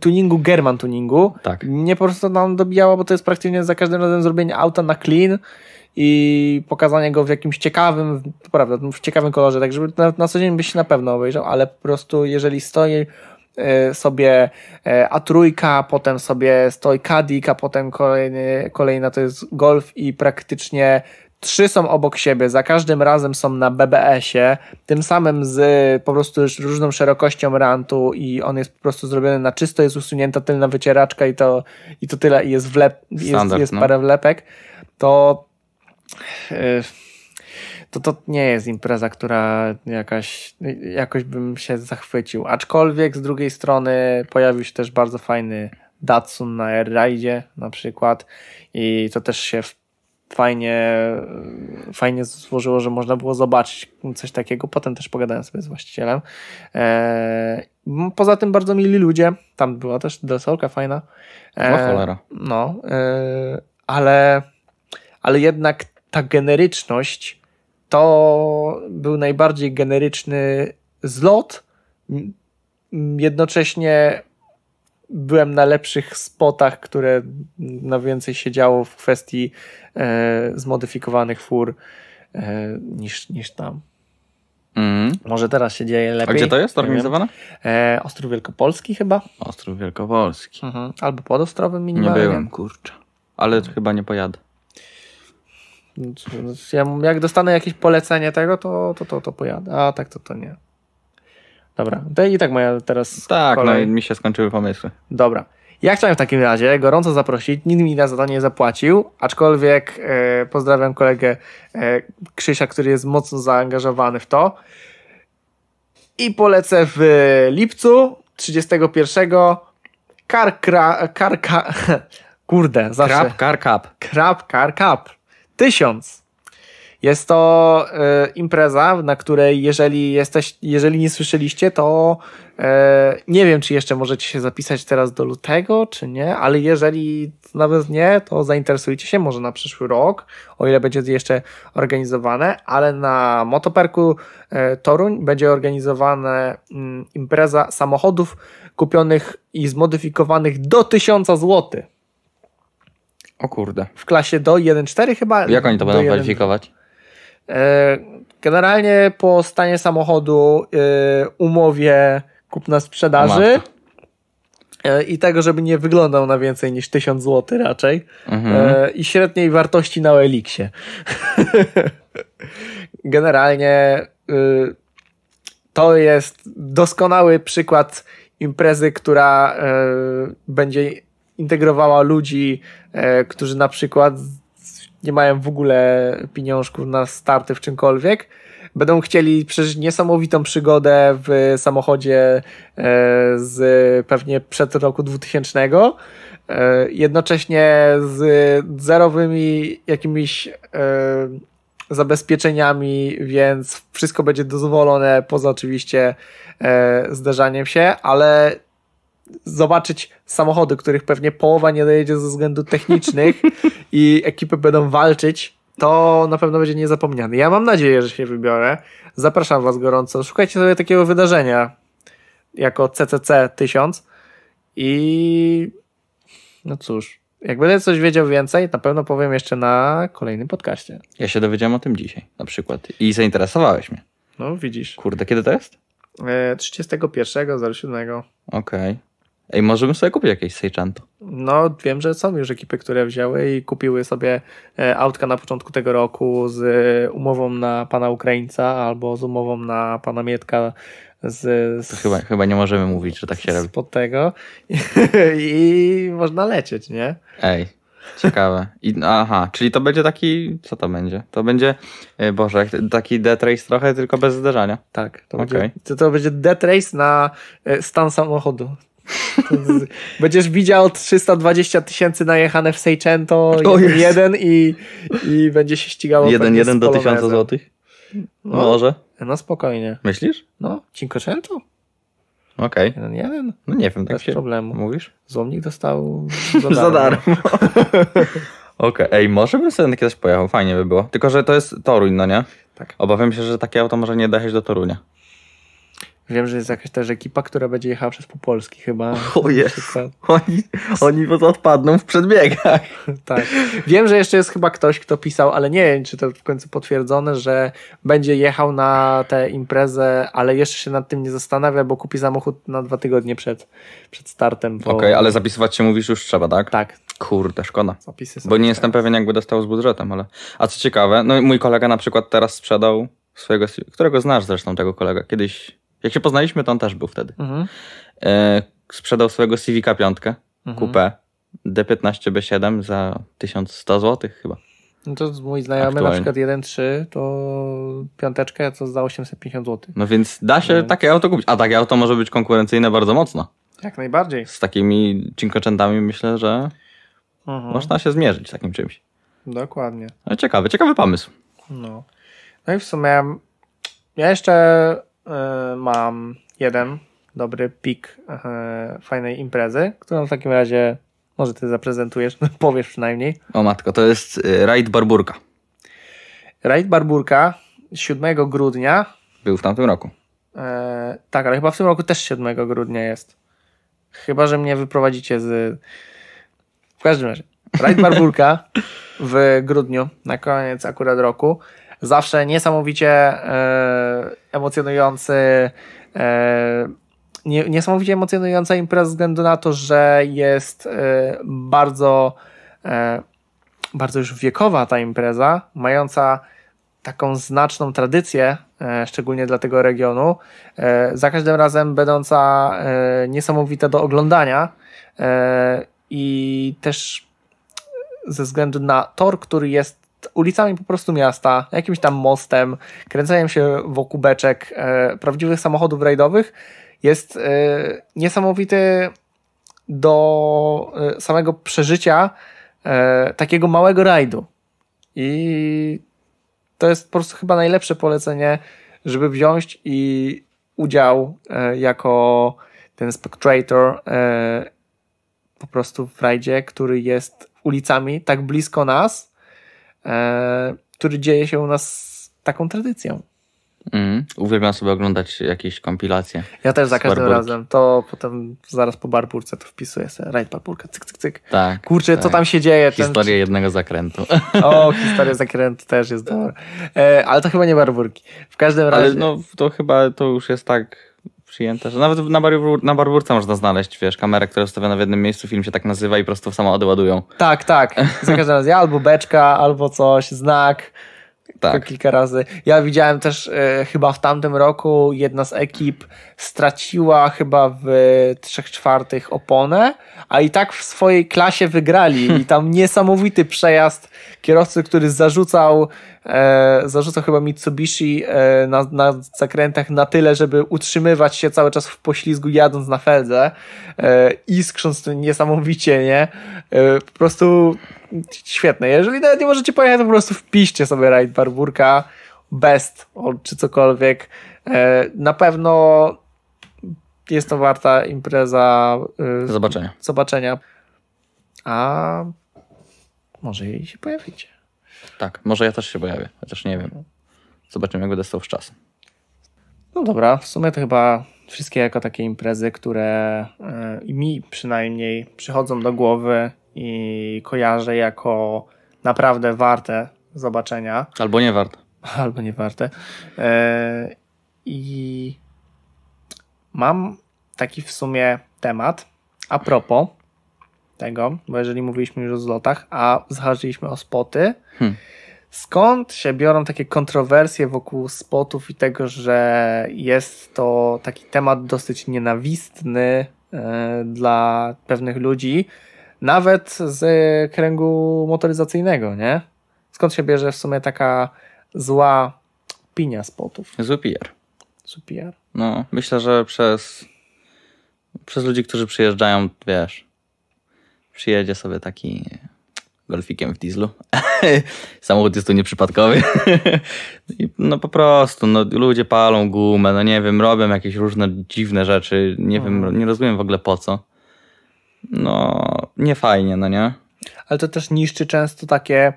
tuningu, German tuningu tak. mnie po prostu nam dobijała, bo to jest praktycznie za każdym razem zrobienie auta na clean i pokazanie go w jakimś ciekawym, prawda, w ciekawym kolorze, tak żeby na, na co dzień byś na pewno obejrzał, ale po prostu jeżeli stoi e, sobie e, A3, potem sobie stoi Kadik, a potem kolejny, kolejna to jest golf i praktycznie trzy są obok siebie, za każdym razem są na BBS-ie, tym samym z po prostu różną szerokością rantu i on jest po prostu zrobiony na czysto, jest usunięta tylna wycieraczka i to, i to tyle, i jest, wlep, Standard, jest, jest no. parę wlepek, to to to nie jest impreza, która jakaś, jakoś bym się zachwycił. Aczkolwiek z drugiej strony pojawił się też bardzo fajny Datsun na Air Ride na przykład i to też się fajnie, fajnie złożyło, że można było zobaczyć coś takiego. Potem też pogadałem sobie z właścicielem. Eee, poza tym bardzo mili ludzie. Tam była też desolka fajna. Eee, no, cholera. No, eee, ale, ale jednak ta generyczność to był najbardziej generyczny zlot. Jednocześnie byłem na lepszych spotach, które na więcej się działo w kwestii e, zmodyfikowanych fur e, niż, niż tam. Mm. Może teraz się dzieje lepiej. A gdzie to jest organizowane? E, Ostrów Wielkopolski chyba. Ostrów Wielkopolski. Mhm. Albo pod Ostrowem minimalnie. Nie byłem, kurczę. Ale chyba nie pojadę. No no ja, jak dostanę jakieś polecenie tego, to to, to, to pojadę. A tak to to nie. Dobra, to i tak moja teraz. Tak, no kolej. no mi się skończyły pomysły. Dobra. Ja chciałem w takim razie gorąco zaprosić, nikt mi za zadanie nie zapłacił, aczkolwiek e, pozdrawiam kolegę e, Krzysia, który jest mocno zaangażowany w to. I polecę w lipcu 31 Kar, kra, kar, kar, <laughs> kurde, zawsze. Krab, kar, kap. Krab, kar, kap. 1000. Jest to e, impreza, na której jeżeli jesteś, jeżeli nie słyszeliście, to e, nie wiem, czy jeszcze możecie się zapisać teraz do lutego, czy nie, ale jeżeli nawet nie, to zainteresujcie się może na przyszły rok, o ile będzie jeszcze organizowane, ale na Motoperku e, Toruń będzie organizowana mm, impreza samochodów kupionych i zmodyfikowanych do 1000 złotych. O kurde. W klasie do 1.4 chyba. Jak oni to będą weryfikować? E, generalnie po stanie samochodu, e, umowie kupna-sprzedaży e, i tego, żeby nie wyglądał na więcej niż 1000 zł raczej mhm. i średniej wartości na Eliksie. <laughs> Generalnie to jest doskonały przykład imprezy, która będzie integrowała ludzi, e, którzy na przykład nie mają w ogóle pieniążków na starty w czymkolwiek, będą chcieli przeżyć niesamowitą przygodę w samochodzie e, z pewnie przed roku 2000, e, jednocześnie z zerowymi jakimiś zabezpieczeniami, więc wszystko będzie dozwolone poza oczywiście zdarzaniem się, ale zobaczyć samochody, których pewnie połowa nie dojedzie ze względów technicznych <laughs> i ekipy będą walczyć, to na pewno będzie niezapomniany. Ja mam nadzieję, że się wybiorę. Zapraszam Was gorąco. Szukajcie sobie takiego wydarzenia jako CCC 1000 i no cóż, jak będę coś wiedział więcej, na pewno powiem jeszcze na kolejnym podcaście. Ja się dowiedziałem o tym dzisiaj na przykład i zainteresowałeś mnie. No widzisz. Kurde, kiedy to jest? 31.07. E, Okej. Okay. Ej, możemy sobie kupić jakieś Seichanto. No, wiem, że są już ekipy, które wzięły i kupiły sobie e, autka na początku tego roku z e, umową na pana Ukraińca albo z umową na pana Mietka z, z, chyba, chyba nie możemy mówić, że tak się robi. Spod tego <laughs> i można lecieć, nie? Ej, ciekawe. I, no, aha, czyli to będzie taki, co to będzie? To będzie, e, Boże, taki death race trochę, tylko bez zderzania. Tak, to, okay. będzie, to, to będzie death race na stan samochodu. <laughs> Będziesz widział 320 tysięcy najechane w Seicento jeden, jeden i, i będzie się ścigało. Jeden, jeden do tysiąca złotych? No. no, Może? No spokojnie. Myślisz? No, Cinquecento. Okej. Okay. Jeden, jeden. No nie wiem, tak Bez się problemu. mówisz? Złomnik dostał <laughs> za darmo. <laughs> Okej, okay. może bym sobie kiedyś pojechał, fajnie by było. Tylko, że to jest Toruń, no nie? Tak. Obawiam się, że takie auto może nie dojechać do Torunia. Wiem, że jest jakaś też ekipa, która będzie jechała przez Popolski chyba. O jest. Oni, oni odpadną w przedbiegach. <laughs> tak. Wiem, że jeszcze jest chyba ktoś, kto pisał, ale nie wiem, czy to w końcu potwierdzone, że będzie jechał na tę imprezę, ale jeszcze się nad tym nie zastanawia, bo kupi samochód na dwa tygodnie przed, przed startem. Bo... Okej, okay, ale zapisywać się mówisz już trzeba, tak? Tak. Kurde, szkoda. Zapisy bo nie jestem pewien, jakby dostał z budżetem, ale... A co ciekawe, no mój kolega na przykład teraz sprzedał swojego, którego znasz zresztą tego kolega, kiedyś jak się poznaliśmy, to on też był wtedy. Mhm. E, sprzedał swojego Civica 5, mhm. coupé D15B7 za 1100 zł chyba. No to mój znajomy Aktualnie. na przykład 1.3 to piąteczkę co za 850 zł. No więc da się więc... takie auto kupić. A takie auto może być konkurencyjne bardzo mocno. Jak najbardziej. Z takimi cinkoczętami myślę, że mhm. można się zmierzyć takim czymś. Dokładnie. No ciekawy, ciekawy pomysł. No. No i w sumie ja jeszcze E, mam jeden dobry pik e, fajnej imprezy, którą w takim razie może ty zaprezentujesz, <laughs> powiesz przynajmniej. O matko, to jest e, Rajd Barburka. Rajd Barburka 7 grudnia. Był w tamtym roku. tak, ale chyba w tym roku też 7 grudnia jest. Chyba, że mnie wyprowadzicie z. W każdym razie. Rajd Barburka <laughs> w grudniu, na koniec akurat roku zawsze niesamowicie e, emocjonujący e, niesamowicie emocjonująca impreza ze względu na to, że jest e, bardzo, bardzo już wiekowa ta impreza, mająca taką znaczną tradycję, szczególnie dla tego regionu, za każdym razem będąca niesamowita do oglądania i też ze względu na tor, który jest ulicami po prostu miasta, jakimś tam mostem, kręcają się wokół beczek e, prawdziwych samochodów rajdowych jest e, niesamowity do e, samego przeżycia e, takiego małego rajdu. I to jest po prostu chyba najlepsze polecenie, żeby wziąć i udział e, jako ten spectator e, po prostu w rajdzie, który jest ulicami tak blisko nas, E, który dzieje się u nas taką tradycją. Mm, uwielbiam sobie oglądać jakieś kompilacje. Ja też za każdym razem. To potem zaraz po barburce to wpisuję sobie. Rajd barpurka, cyk, cyk, cyk. Tak, Kurczę, tak. co tam się dzieje. Historia ten... jednego zakrętu. <laughs> O, historia zakrętu też jest dobra. E, ale to chyba nie barburki. W każdym razie... Ale no, to chyba to już jest tak przyjęte, że nawet na, barbur, na barburce można znaleźć, wiesz, kamerę, która jest ustawiona w jednym miejscu, film się tak nazywa i po prostu samo ładują. Tak, tak. <laughs> Za każdym razem albo beczka, albo coś, znak. Tak. Kilka razy. Ja widziałem też e, chyba w tamtym roku jedna z ekip straciła chyba w trzech czwartych oponę, a i tak w swojej klasie wygrali i tam <laughs> niesamowity przejazd kierowcy, który zarzucał, e, zarzucał chyba Mitsubishi e, na, na zakrętach na tyle, żeby utrzymywać się cały czas w poślizgu jadąc na feldze, e, iskrząc niesamowicie, nie? E, po prostu świetne. Jeżeli nawet nie możecie pojechać, to po prostu wpiszcie sobie Ride Barburka, best czy cokolwiek. E, na pewno jest to warta impreza. E, zobaczenia. Zobaczenia. A może i się pojawicie. Tak, może ja też się pojawię, chociaż nie wiem. Zobaczymy, jak będę stał z czasem. No dobra, w sumie to chyba wszystkie jako takie imprezy, które e, mi przynajmniej przychodzą do głowy i kojarzę jako naprawdę warte zobaczenia. Albo nie warte. <laughs> Albo nie warte. E, I mam taki w sumie temat a propos tego, bo jeżeli mówiliśmy już o zlotach, a zahaczyliśmy o spoty, hmm. skąd się biorą takie kontrowersje wokół spotów i tego, że jest to taki temat dosyć nienawistny yy, dla pewnych ludzi, nawet z kręgu motoryzacyjnego, nie? Skąd się bierze w sumie taka zła opinia spotów? Zupier, zupier. No, myślę, że przez, przez ludzi, którzy przyjeżdżają, wiesz, przyjedzie sobie taki golfikiem w dieslu. <laughs> Samochód jest tu nieprzypadkowy. <laughs> no po prostu, no, ludzie palą gumę, no nie wiem, robią jakieś różne dziwne rzeczy, nie wiem, mm. nie rozumiem w ogóle po co. No, nie fajnie, no nie? Ale to też niszczy często takie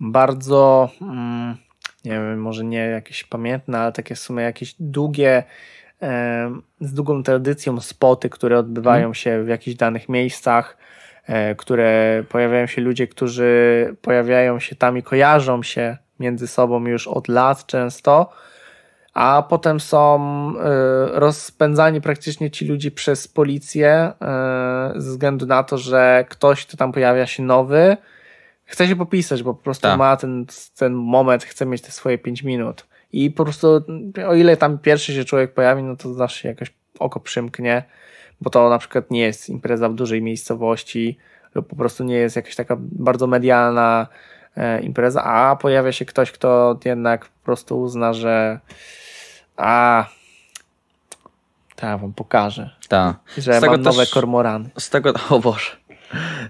bardzo, mm, nie wiem, może nie jakieś pamiętne, ale takie w sumie jakieś długie z długą tradycją spoty, które odbywają mm. się w jakichś danych miejscach, E, które pojawiają się ludzie, którzy pojawiają się tam i kojarzą się między sobą już od lat często, a potem są e, rozpędzani praktycznie ci ludzie przez policję e, ze względu na to, że ktoś, kto tam pojawia się nowy, chce się popisać, bo po prostu tak. ma ten, ten moment, chce mieć te swoje 5 minut. I po prostu, o ile tam pierwszy się człowiek pojawi, no to zawsze jakoś oko przymknie bo to na przykład nie jest impreza w dużej miejscowości lub po prostu nie jest jakaś taka bardzo medialna e, impreza, a pojawia się ktoś, kto jednak po prostu uzna, że a tak, wam pokażę. Tak. Że z tego też, nowe kormorany. Z tego, o Boże.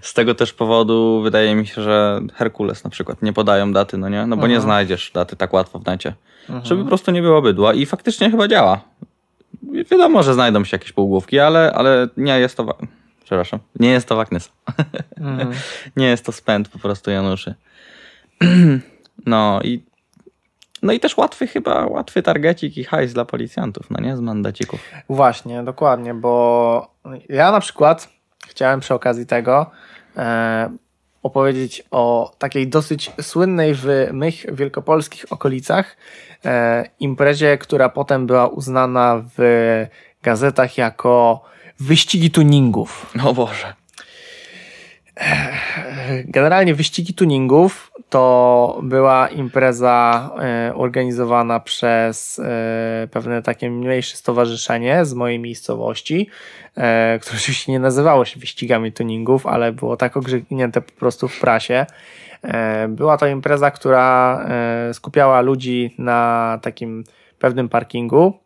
Z tego też powodu wydaje mi się, że Herkules na przykład nie podają daty, no nie? No bo Aha. nie mhm. znajdziesz daty tak łatwo w necie. Aha. Mhm. Żeby po prostu nie było bydła i faktycznie chyba działa wiadomo, że znajdą się jakieś półgłówki, ale, ale nie jest to. Przepraszam, nie jest to Wagnes. Mhm. <laughs> nie jest to spęd po prostu Januszy. <clears throat> no i. No i też łatwy chyba, łatwy targecik i hajs dla policjantów, no nie? Z mandacików. Właśnie, dokładnie, bo ja na przykład chciałem przy okazji tego e, opowiedzieć o takiej dosyć słynnej w mych wielkopolskich okolicach e, imprezie, która potem była uznana w gazetach jako wyścigi tuningów. No Boże. Generalnie wyścigi tuningów to była impreza e, organizowana przez e, pewne takie mniejsze stowarzyszenie z mojej miejscowości, e, które oczywiście nie nazywało się wyścigami tuningów, ale było tak ogrzegnięte po prostu w prasie. Była to impreza, która skupiała ludzi na takim pewnym parkingu,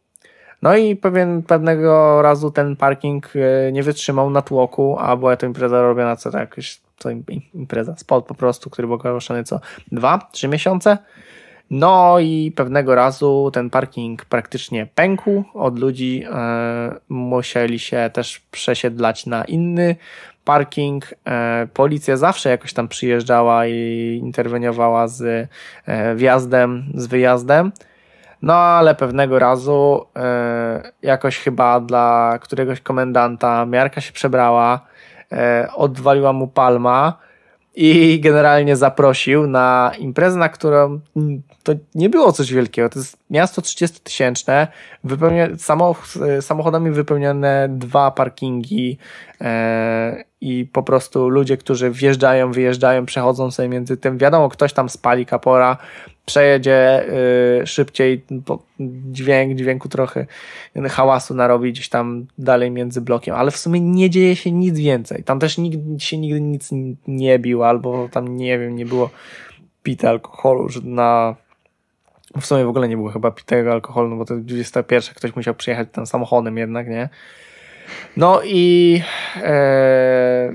no i pewien, pewnego razu ten parking y, nie wytrzymał na tłoku, a była to impreza robiona co tak, co impreza, spot po prostu, który był ogłaszany co 2-3 miesiące. No i pewnego razu ten parking praktycznie pękł, od ludzi yy, musieli się też przesiedlać na inny parking. Y, policja zawsze jakoś tam przyjeżdżała i interweniowała z y, wjazdem, z wyjazdem. No ale pewnego razu e, jakoś chyba dla któregoś komendanta miarka się przebrała, e, odwaliła mu palma i generalnie zaprosił na imprezę, na którą to nie było coś wielkiego. To jest miasto 30 tysięczne, e, samochodami wypełnione dwa parkingi e, i po prostu ludzie, którzy wjeżdżają, wyjeżdżają, przechodzą sobie między tym. Wiadomo, ktoś tam spali kapora, przejedzie y, szybciej, dźwięk, dźwięku trochę hałasu narobi gdzieś tam dalej między blokiem, ale w sumie nie dzieje się nic więcej. Tam też nikt się nigdy nic nie bił, albo tam nie wiem, nie było pity alkoholu, że na w sumie w ogóle nie było chyba pitego alkoholu, no bo to 21 ktoś musiał przyjechać tam samochodem jednak, nie? No i e,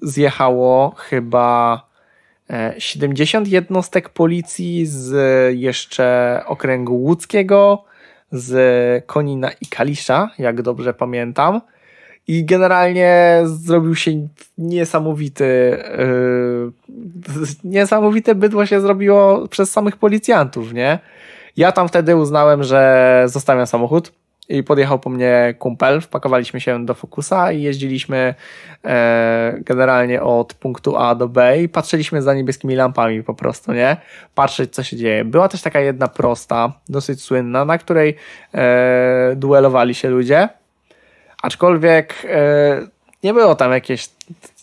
zjechało chyba 70 e, jednostek policji z e, jeszcze okręgu łódzkiego, z Konina i Kalisza, jak dobrze pamiętam. I generalnie zrobił się niesamowity, yy, niesamowite bydło się zrobiło przez samych policjantów, nie? Ja tam wtedy uznałem, że zostawiam samochód, i podjechał po mnie kumpel, wpakowaliśmy się do fokusa i jeździliśmy e, generalnie od punktu A do B i patrzyliśmy za niebieskimi lampami po prostu, nie? Patrzeć, co się dzieje. Była też taka jedna prosta, dosyć słynna, na której e, duelowali się ludzie, aczkolwiek e, nie było tam jakieś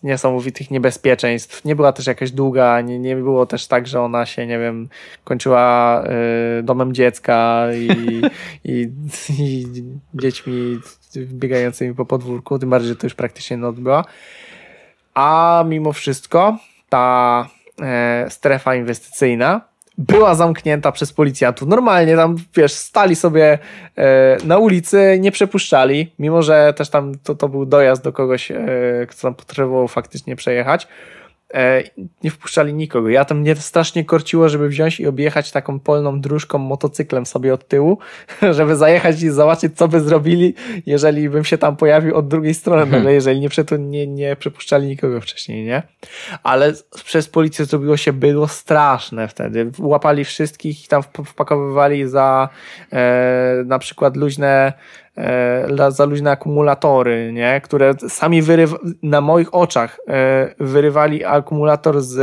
niesamowitych niebezpieczeństw. Nie była też jakaś długa, nie, nie było też tak, że ona się, nie wiem, kończyła y, domem dziecka i, <laughs> i, i, dziećmi biegającymi po podwórku, tym bardziej, że to już praktycznie nie odbyła A mimo wszystko ta e, strefa inwestycyjna była zamknięta przez policjantów. Normalnie tam, wiesz, stali sobie e, na ulicy, nie przepuszczali, mimo że też tam to, to był dojazd do kogoś, e, kto tam potrzebował faktycznie przejechać. E, nie wpuszczali nikogo. Ja tam mnie strasznie korciło, żeby wziąć i objechać taką polną dróżką, motocyklem sobie od tyłu, <laughs> żeby zajechać i zobaczyć, co by zrobili, jeżeli bym się tam pojawił od drugiej strony, hmm. jeżeli nie, nie, nie przypuszczali nikogo wcześniej, nie? Ale przez policję zrobiło się bydło straszne wtedy. Łapali wszystkich i tam wpakowywali za e, na przykład luźne e, za luźne akumulatory, nie? które sami wyrywa, na moich oczach e, wyrywali akumulator z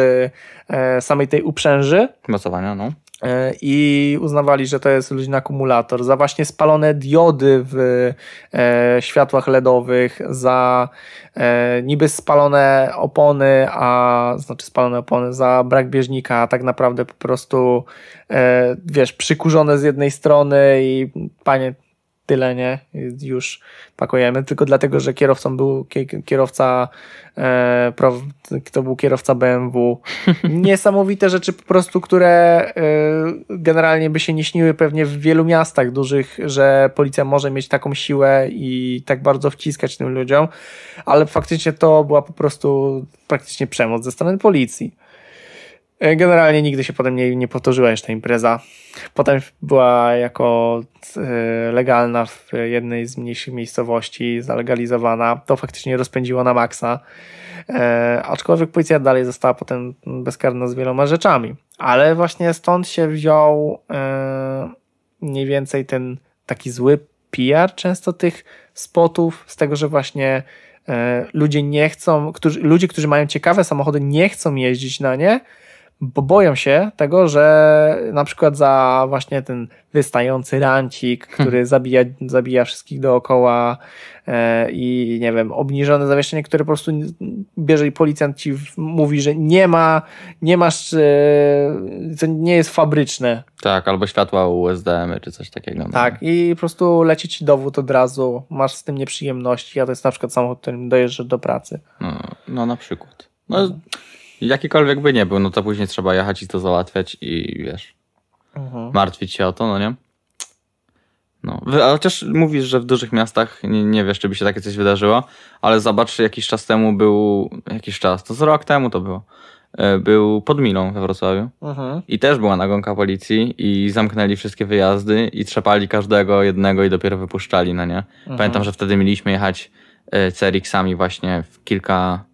e, samej tej uprzęży. Mocowania, no e, i uznawali, że to jest luźny akumulator, za właśnie spalone diody w e, światłach LEDowych, za e, niby spalone opony, a znaczy spalone opony, za brak bieżnika, a tak naprawdę po prostu e, wiesz, przykurzone z jednej strony i panie tyle, nie? Już pakujemy, tylko dlatego, że kierowcą był kierowca, e, to był kierowca BMW. <laughs> Niesamowite rzeczy po prostu, które e, generalnie by się nie śniły pewnie w wielu miastach dużych, że policja może mieć taką siłę i tak bardzo wciskać tym ludziom, ale faktycznie to była po prostu praktycznie przemoc ze strony policji. E, generalnie nigdy się potem nie, nie powtórzyła jeszcze impreza. Potem była jako e, legalna w jednej z mniejszych miejscowości, zalegalizowana. To faktycznie rozpędziło na maksa. E, aczkolwiek policja dalej została potem bezkarna z wieloma rzeczami. Ale właśnie stąd się wziął e, mniej więcej ten taki zły PR często tych spotów, z tego, że właśnie e, ludzie nie chcą, którzy, ludzie, którzy mają ciekawe samochody, nie chcą jeździć na nie, bo boją się tego, że na przykład za właśnie ten wystający rancik, hmm. który hmm. zabija, zabija wszystkich dookoła e, i nie wiem, obniżone zawieszenie, które po prostu bierze i policjant ci mówi, że nie ma, nie masz, e, to nie jest fabryczne. Tak, albo światła USDM -y, czy coś takiego. No. Tak, i po prostu leci ci dowód od razu, masz z tym nieprzyjemności, a to jest na przykład samochód, którym dojeżdżasz do pracy. No, no na przykład. No, no. Jakikolwiek by nie był, no to później trzeba jechać i to załatwiać i wiesz, mhm. martwić się o to, no nie? No, ale chociaż mówisz, że w dużych miastach nie, nie, wiesz, czy by się takie coś wydarzyło, ale zobacz, jakiś czas temu był, jakiś czas, to z rok temu to było, e, był pod Milą we Wrocławiu mhm. i też była nagonka policji i zamknęli wszystkie wyjazdy i trzepali każdego jednego i dopiero wypuszczali, na no nie? Mhm. Pamiętam, że wtedy mieliśmy jechać e, CRX-ami właśnie w kilka,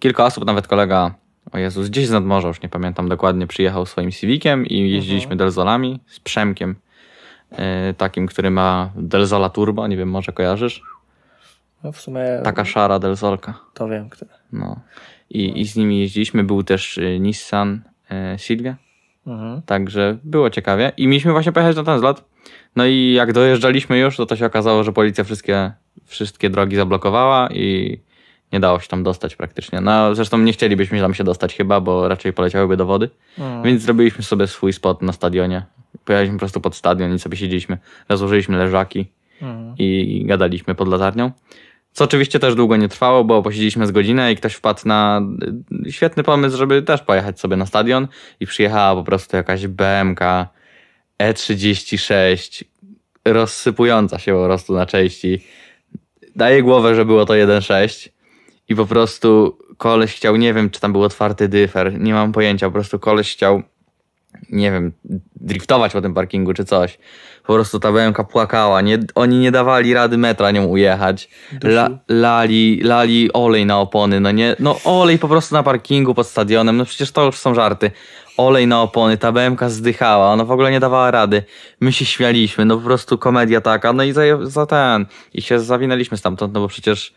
kilka osób, nawet kolega o Jezus, gdzieś z nadmorza, już nie pamiętam dokładnie, przyjechał swoim Civiciem i mhm. jeździliśmy mhm. Delzolami z Przemkiem, e, takim, który ma Delzola Turbo, nie wiem, może kojarzysz? No w sumie... Taka szara Delzolka. To wiem, która. No. I, no. I z nimi jeździliśmy, był też e, Nissan e, Silvia, mhm. także było ciekawie i mieliśmy właśnie pojechać na ten zlot, no i jak dojeżdżaliśmy już, to to się okazało, że policja wszystkie, wszystkie drogi zablokowała i nie dało się tam dostać praktycznie. No, zresztą nie chcielibyśmy tam się dostać chyba, bo raczej poleciałyby do wody. Mm. Więc zrobiliśmy sobie swój spot na stadionie. Pojechaliśmy po prostu pod stadion i sobie siedzieliśmy. Rozłożyliśmy leżaki mm. i gadaliśmy pod latarnią. Co oczywiście też długo nie trwało, bo posiedzieliśmy z godzinę i ktoś wpadł na y, świetny pomysł, żeby też pojechać sobie na stadion i przyjechała po prostu jakaś BMK E36 rozsypująca się po prostu na części. Daje głowę, że było to 1.6 i po prostu koleś chciał, nie wiem, czy tam był otwarty dyfer, nie mam pojęcia, po prostu koleś chciał, nie wiem, driftować po tym parkingu czy coś. Po prostu ta BMK płakała, nie, oni nie dawali rady metra nią ujechać. La, lali, lali olej na opony, no nie, no olej po prostu na parkingu pod stadionem, no przecież to już są żarty. Olej na opony, ta BMK zdychała, ona w ogóle nie dawała rady. My się śmialiśmy, no po prostu komedia taka, no i za, za ten, i się zawinęliśmy stamtąd, no bo przecież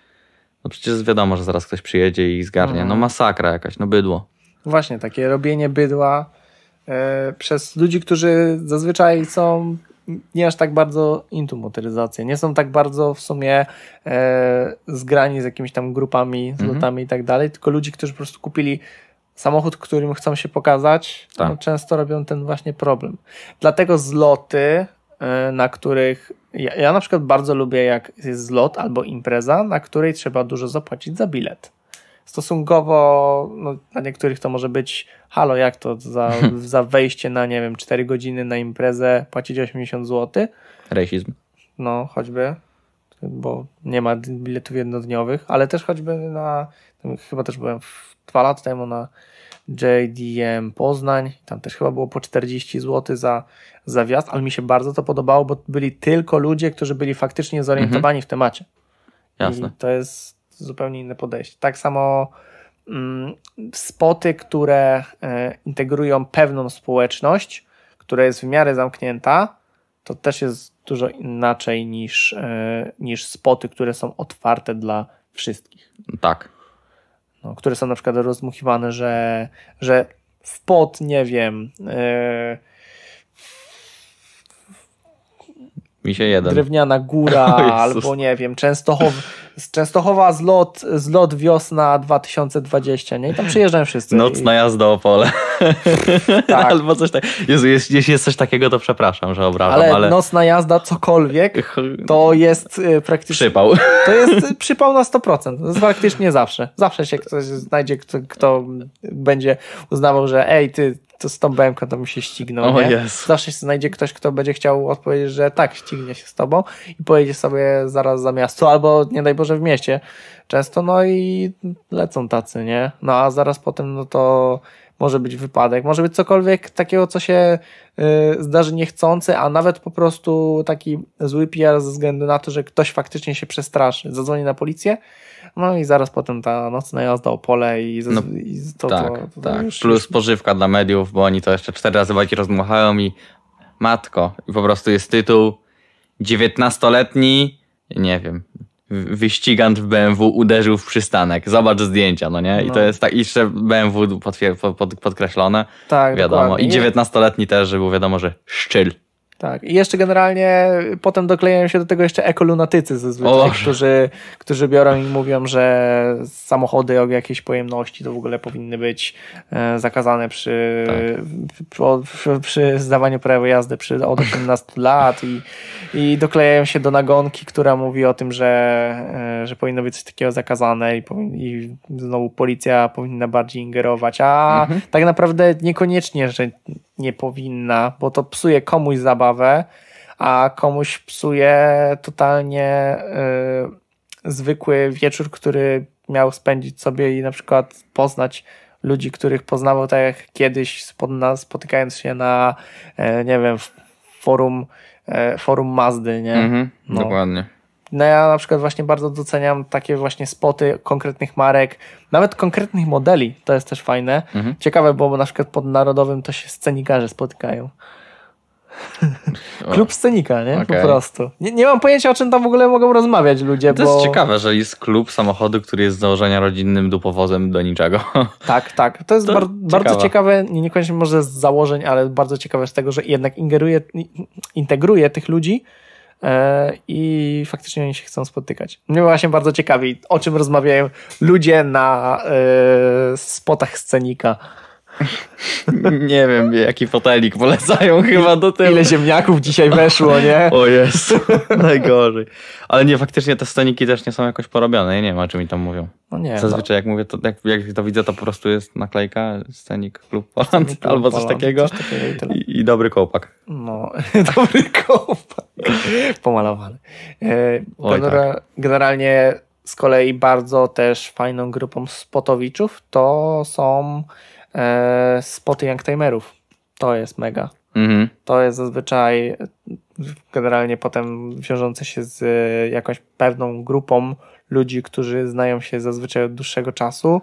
no przecież wiadomo, że zaraz ktoś przyjedzie i zgarnie. No mhm. masakra jakaś, no bydło. Właśnie, takie robienie bydła e, przez ludzi, którzy zazwyczaj są nie aż tak bardzo into motoryzację, nie są tak bardzo w sumie e, zgrani z jakimiś tam grupami, z mhm. lotami i tak dalej, tylko ludzi, którzy po prostu kupili samochód, którym chcą się pokazać, tak. no, często robią ten właśnie problem. Dlatego zloty Y, na których ja, ja, na przykład bardzo lubię, jak jest zlot albo impreza, na której trzeba dużo zapłacić za bilet. Stosunkowo, no, na niektórych to może być, halo, jak to za, <laughs> za wejście na, nie wiem, 4 godziny na imprezę płacić 80 zł? Rasizm. No, choćby, bo nie ma biletów jednodniowych, ale też choćby na, chyba też byłem w, dwa lata temu na JDM Poznań. Tam też chyba było po 40 zł za, za wjazd, ale mi się bardzo to podobało, bo byli tylko ludzie, którzy byli faktycznie zorientowani mhm. w temacie. Jasne. I to jest zupełnie inne podejście. Tak samo mm, spoty, które e, integrują pewną społeczność, która jest w miarę zamknięta, to też jest dużo inaczej niż, e, niż spoty, które są otwarte dla wszystkich. Tak no, które są na przykład rozdmuchiwane, że, że w pot, nie wiem. Yy, mi się jeden. Drewniana góra, albo nie wiem, częstochowy, z Częstochowa zlot, zlot wiosna 2020, nie? I tam przyjeżdżają wszyscy. Nocna i... jazda o pole. <laughs> tak. Albo coś tak. Jezu, jeśli jest, jest coś takiego, to przepraszam, że obrażam, ale... ale... nocna jazda, cokolwiek, to jest y, praktycznie... Przypał. <laughs> To jest y, przypał na 100%. To jest praktycznie zawsze. Zawsze się ktoś znajdzie, kto, kto będzie uznawał, że ej, ty, to z tą BMK to mi się ścigną. Oh, yes. Zawsze się znajdzie ktoś, kto będzie chciał odpowiedzieć, że tak, ścignie się z tobą i pojedzie sobie zaraz za miasto, albo nie daj Boże w mieście. Często, no i lecą tacy, nie? No a zaraz potem, no to może być wypadek, może być cokolwiek takiego, co się y, zdarzy niechcący, a nawet po prostu taki zły PR ze względu na to, że ktoś faktycznie się przestraszy, zadzwoni na policję, no i zaraz potem ta nocna jazda o pole i, no, i to, tak, to, to tak. Już, Plus pożywka dla mediów, bo oni to jeszcze cztery razy bajki rozmuchają i matko. I po prostu jest tytuł 19-letni, nie wiem, wyścigant w BMW uderzył w przystanek. Zobacz zdjęcia, no nie? I no. to jest tak, i jeszcze BMW podkreślone. Tak, wiadomo. Dokładnie. I 19-letni też, żeby było wiadomo, że szczyl. Tak. I jeszcze generalnie potem doklejają się do tego jeszcze ekolunatycy zazwyczaj, którzy, którzy biorą i mówią, że samochody o jakiejś pojemności to w ogóle powinny być e, zakazane przy, tak. przy, przy, zdawaniu prawa jazdy przy, od 18 lat i, i doklejają się do nagonki, która mówi o tym, że, e, że powinno być coś takiego zakazane i, i znowu policja powinna bardziej ingerować, a mhm. tak naprawdę niekoniecznie, że nie powinna, bo to psuje komuś zabawę, a komuś psuje totalnie yy, zwykły wieczór, który miał spędzić sobie i na przykład poznać ludzi, których poznawał tak jak kiedyś spotykając się na, e, nie wiem, forum, e, forum Mazdy, nie? Mhm, no. Dokładnie. No ja na przykład właśnie bardzo doceniam takie właśnie spoty konkretnych marek, nawet konkretnych modeli, to jest też fajne. Mhm. Ciekawe, bo na przykład pod Narodowym to się scenikarze spotykają. <laughs> Klub scenika, nie? Okay. Po prostu. Nie, nie mam pojęcia, o czym tam w ogóle mogą rozmawiać ludzie. To bo... jest ciekawe, że jest klub samochodu, który jest z założenia rodzinnym dupowozem do niczego. <laughs> Tak, tak. To jest to bar ciekawe. bardzo ciekawe, nie, niekoniecznie może z założeń, ale bardzo ciekawe z tego, że jednak ingeruje, integruje tych ludzi E, i faktycznie oni się chcą spotykać. Mnie właśnie bardzo ciekawi, o czym rozmawiają ludzie na e, spotach scenika. <laughs> Nie wiem, jaki fotelik polecają chyba do tego. Ile ziemniaków dzisiaj weszło, nie? <laughs> O jest, <laughs> najgorzej. Ale nie, faktycznie te sceniki też nie są jakoś porobione. Ja nie wiem, o czym mi tam mówią. No nie, Zazwyczaj no. jak mówię, to, jak, jak to widzę, to po prostu jest naklejka, scenik klub Poland albo coś Poland, takiego. Coś takiego i, i, i, dobry kołpak. No, dobry kołpak. Pomalowany. Genera tak. Generalnie z kolei bardzo też fajną grupą spotowiczów to są e, spoty young timerów. To jest mega. Mhm. To jest zazwyczaj generalnie potem wiążące się z e, jakąś pewną grupą ludzi, którzy znają się zazwyczaj od dłuższego czasu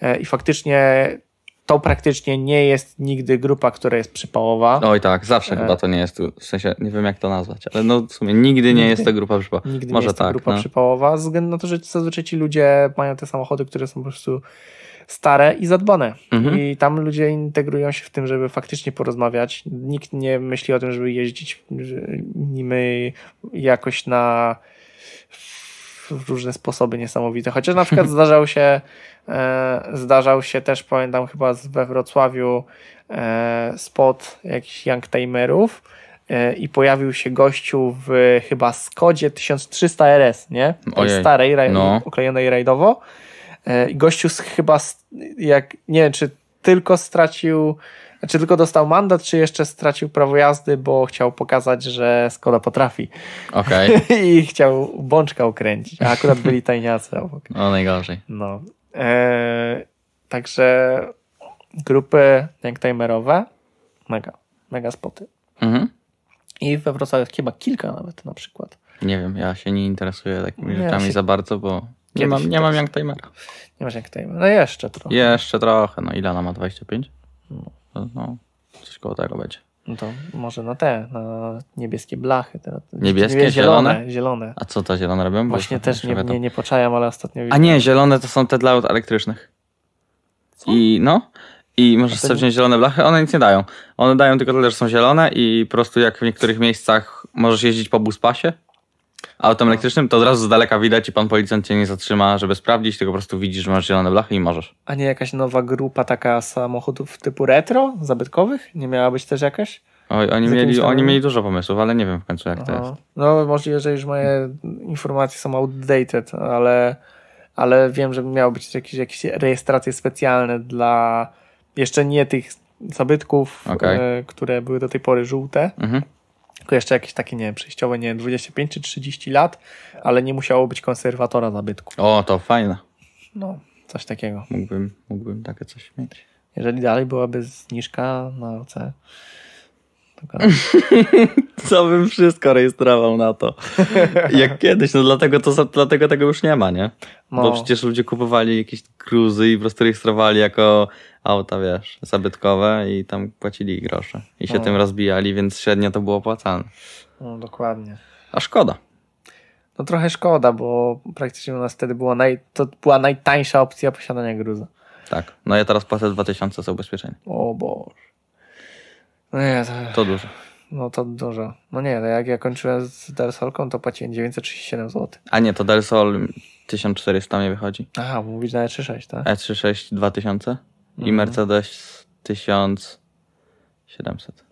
e, i faktycznie to praktycznie nie jest nigdy grupa, która jest przypałowa. Oj tak, zawsze e... chyba to nie jest, w sensie nie wiem jak to nazwać, ale no w sumie nigdy nie jest to grupa przypałowa. Nigdy Może nie jest tak, grupa no. przypałowa, ze względu na to, że zazwyczaj ci ludzie mają te samochody, które są po prostu stare i zadbane. Mhm. I tam ludzie integrują się w tym, żeby faktycznie porozmawiać. Nikt nie myśli o tym, żeby jeździć nimi jakoś na różne sposoby niesamowite. Chociaż na przykład <laughs> zdarzał się, e, zdarzał się też, pamiętam chyba we Wrocławiu, e, spot jakichś Youngtimerów e, i pojawił się gościu w chyba Skodzie 1300 RS, nie? Tej starej, raj, no. oklejonej rajdowo. E, I gościu chyba, jak nie wiem, czy tylko stracił, czy tylko dostał mandat, czy jeszcze stracił prawo jazdy, bo chciał pokazać, że Skoda potrafi. Okej. Okay. <laughs> I chciał bączka ukręcić, a akurat byli <laughs> tajniacy obok. O, no, najgorzej. No. E, także grupy timerowe, mega, mega spoty. Mhm. I we Wrocławiu chyba kilka nawet na przykład. Nie wiem, ja się nie interesuję takimi nie, rzeczami się... za bardzo, bo nie mam, nie mam Young Timera. Nie masz Young Timera. No jeszcze trochę. Jeszcze trochę. No ile ona ma? 25? No. no, no coś koło tego będzie. No to może na te, na niebieskie blachy. Te, niebieskie, nie, zielone, zielone, zielone? A co to zielone robią? Bo Właśnie też nie, nie, nie poczajam, ale ostatnio... A nie, zielone to są te dla aut elektrycznych. Co? I no... I możesz sobie wziąć zielone blachy, one nic nie dają. One dają tylko tyle, że są zielone i po prostu jak w niektórych miejscach możesz jeździć po buspasie, Autem elektrycznym to od razu z daleka widać i pan policjant cię nie zatrzyma, żeby sprawdzić, tylko po prostu widzisz, że masz zielone blachy i możesz. A nie jakaś nowa grupa taka samochodów typu retro, zabytkowych? Nie miała być też jakaś? Oj, oni, mieli, oni mieli dużo pomysłów, ale nie wiem w końcu jak Aha. to jest. No możliwe, że już moje informacje są outdated, ale, ale wiem, że miały być jakieś, jakieś rejestracje specjalne dla jeszcze nie tych zabytków, okay. E, które były do tej pory żółte, mhm tylko jeszcze jakieś takie, nie wiem, przejściowe, nie wiem, 25 czy 30 lat, ale nie musiało być konserwatora zabytku. O, to fajne. No, coś takiego. Mógłbym, mógłbym takie coś mieć. Jeżeli dalej byłaby zniżka na OC, <laughs> Co bym wszystko rejestrował na to. <laughs> Jak kiedyś, no dlatego, to, dlatego tego już nie ma, nie? No. Bo przecież ludzie kupowali jakieś gruzy i po prostu rejestrowali jako auta, wiesz, zabytkowe i tam płacili grosze. I się no. tym rozbijali, więc średnio to było opłacalne. No, dokładnie. A szkoda. No trochę szkoda, bo praktycznie u nas wtedy była, naj, to była najtańsza opcja posiadania gruza. Tak. No ja teraz płacę 2000 za ubezpieczenie. O Boże. No nie, to, to dużo. No to dużo. No nie, ale no jak ja kończyłem z Darsolką, to płaciłem 937 zł. A nie, to Darsol 1400 mi wychodzi. Aha, mówisz na E36, tak? E36 2000 mhm. i Mercedes 1700.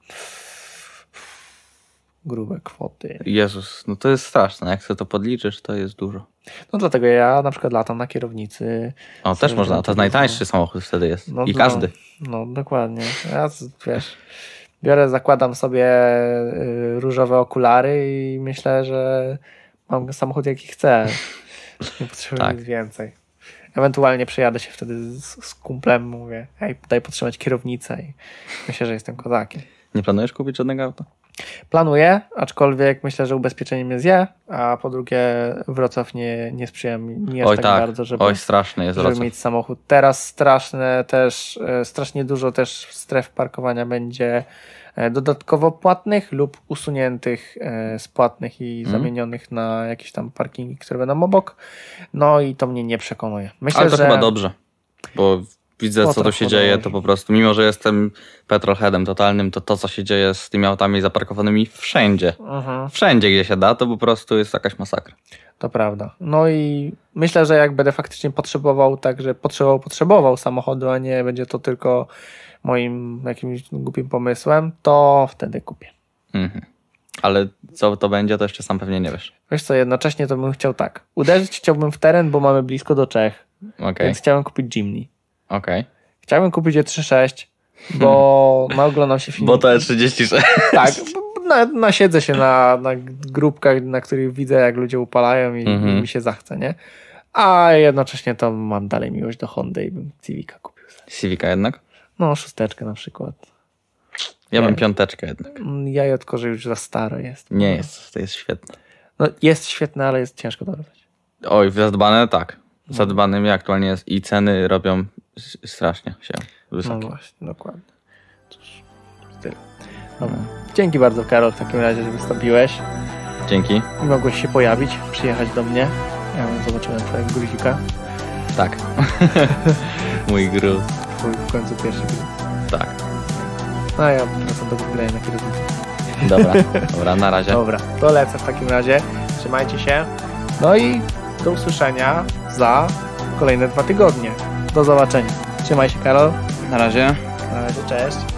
Grube kwoty. Jezus, no to jest straszne. Jak sobie to podliczysz, to jest dużo. No dlatego ja na przykład latam na kierownicy. No też można. To najtańszy samochód wtedy jest. No, I każdy. No, no dokładnie. Ja, wiesz biorę, zakładam sobie y, różowe okulary i myślę, że mam samochód jaki chcę. Nie potrzebuję tak. nic więcej. Ewentualnie przejadę się wtedy z, z kumplem, mówię, hej, daj podtrzymać kierownicę i myślę, że jestem kozakiem. Nie planujesz kupić żadnego auta? Planuję, aczkolwiek myślę, że ubezpieczenie mnie zje, a po drugie Wrocław nie, nie sprzyja mi nie jest Oj, tak, tak, bardzo, żeby, Oj, straszny jest żeby mieć samochód. Teraz straszne też, e, strasznie dużo też stref parkowania będzie e, dodatkowo płatnych lub usuniętych e, z płatnych i mm. zamienionych na jakieś tam parkingi, które będą obok. No i to mnie nie przekonuje. Myślę, Ale to że... chyba dobrze, bo widzę, co tu tak, się dzieje, to po prostu, mimo że jestem petrolheadem totalnym, to to, co się dzieje z tymi autami zaparkowanymi wszędzie, mhm. wszędzie, gdzie się da, to po prostu jest jakaś masakra. To prawda. No i myślę, że jak będę faktycznie potrzebował, także potrzebował, potrzebował samochodu, a nie będzie to tylko moim jakimś głupim pomysłem, to wtedy kupię. Mhm. Ale co to będzie, to jeszcze sam pewnie nie wiesz. Wiesz co, jednocześnie to bym chciał tak. Uderzyć chciałbym w teren, bo mamy blisko do Czech. Okay. Więc chciałem kupić Jimny. Okej. Okay. Chciałbym kupić je 3.6, bo hmm. naoglądam się filmów. Bo to jest 36. Tak, na, nasiedzę się na, na grupkach, na których widzę, jak ludzie upalają i, i mhm. mi się zachce, nie? A jednocześnie to mam dalej miłość do Hondy i bym Civica kupił. Civica jednak? No, szósteczkę na przykład. Ja bym piąteczkę jednak. Mm, Jajotko, że już za stare jest. Nie jest, to jest świetne. No, jest świetne, ale jest ciężko dorobić. Oj, zadbane tak. Zadbanym aktualnie jest i ceny robią strasznie się no wysokie. No właśnie, dokładnie. Cóż, tyle. No, no. Dzięki bardzo, Karol, w takim razie, że wystąpiłeś. Dzięki. I mogłeś się pojawić, przyjechać do mnie. Ja zobaczyłem twojego gruzika. Tak. <laughs> Mój gruz. Twój w końcu pierwszy gruz. Tak. No ja wracam do Google na kierownicę. Dobra, <laughs> dobra, na razie. Dobra, to lecę w takim razie. Trzymajcie się. No i do usłyszenia za kolejne dwa tygodnie. Do zobaczenia. Trzymaj się, Karol. Na razie. Na razie, cześć.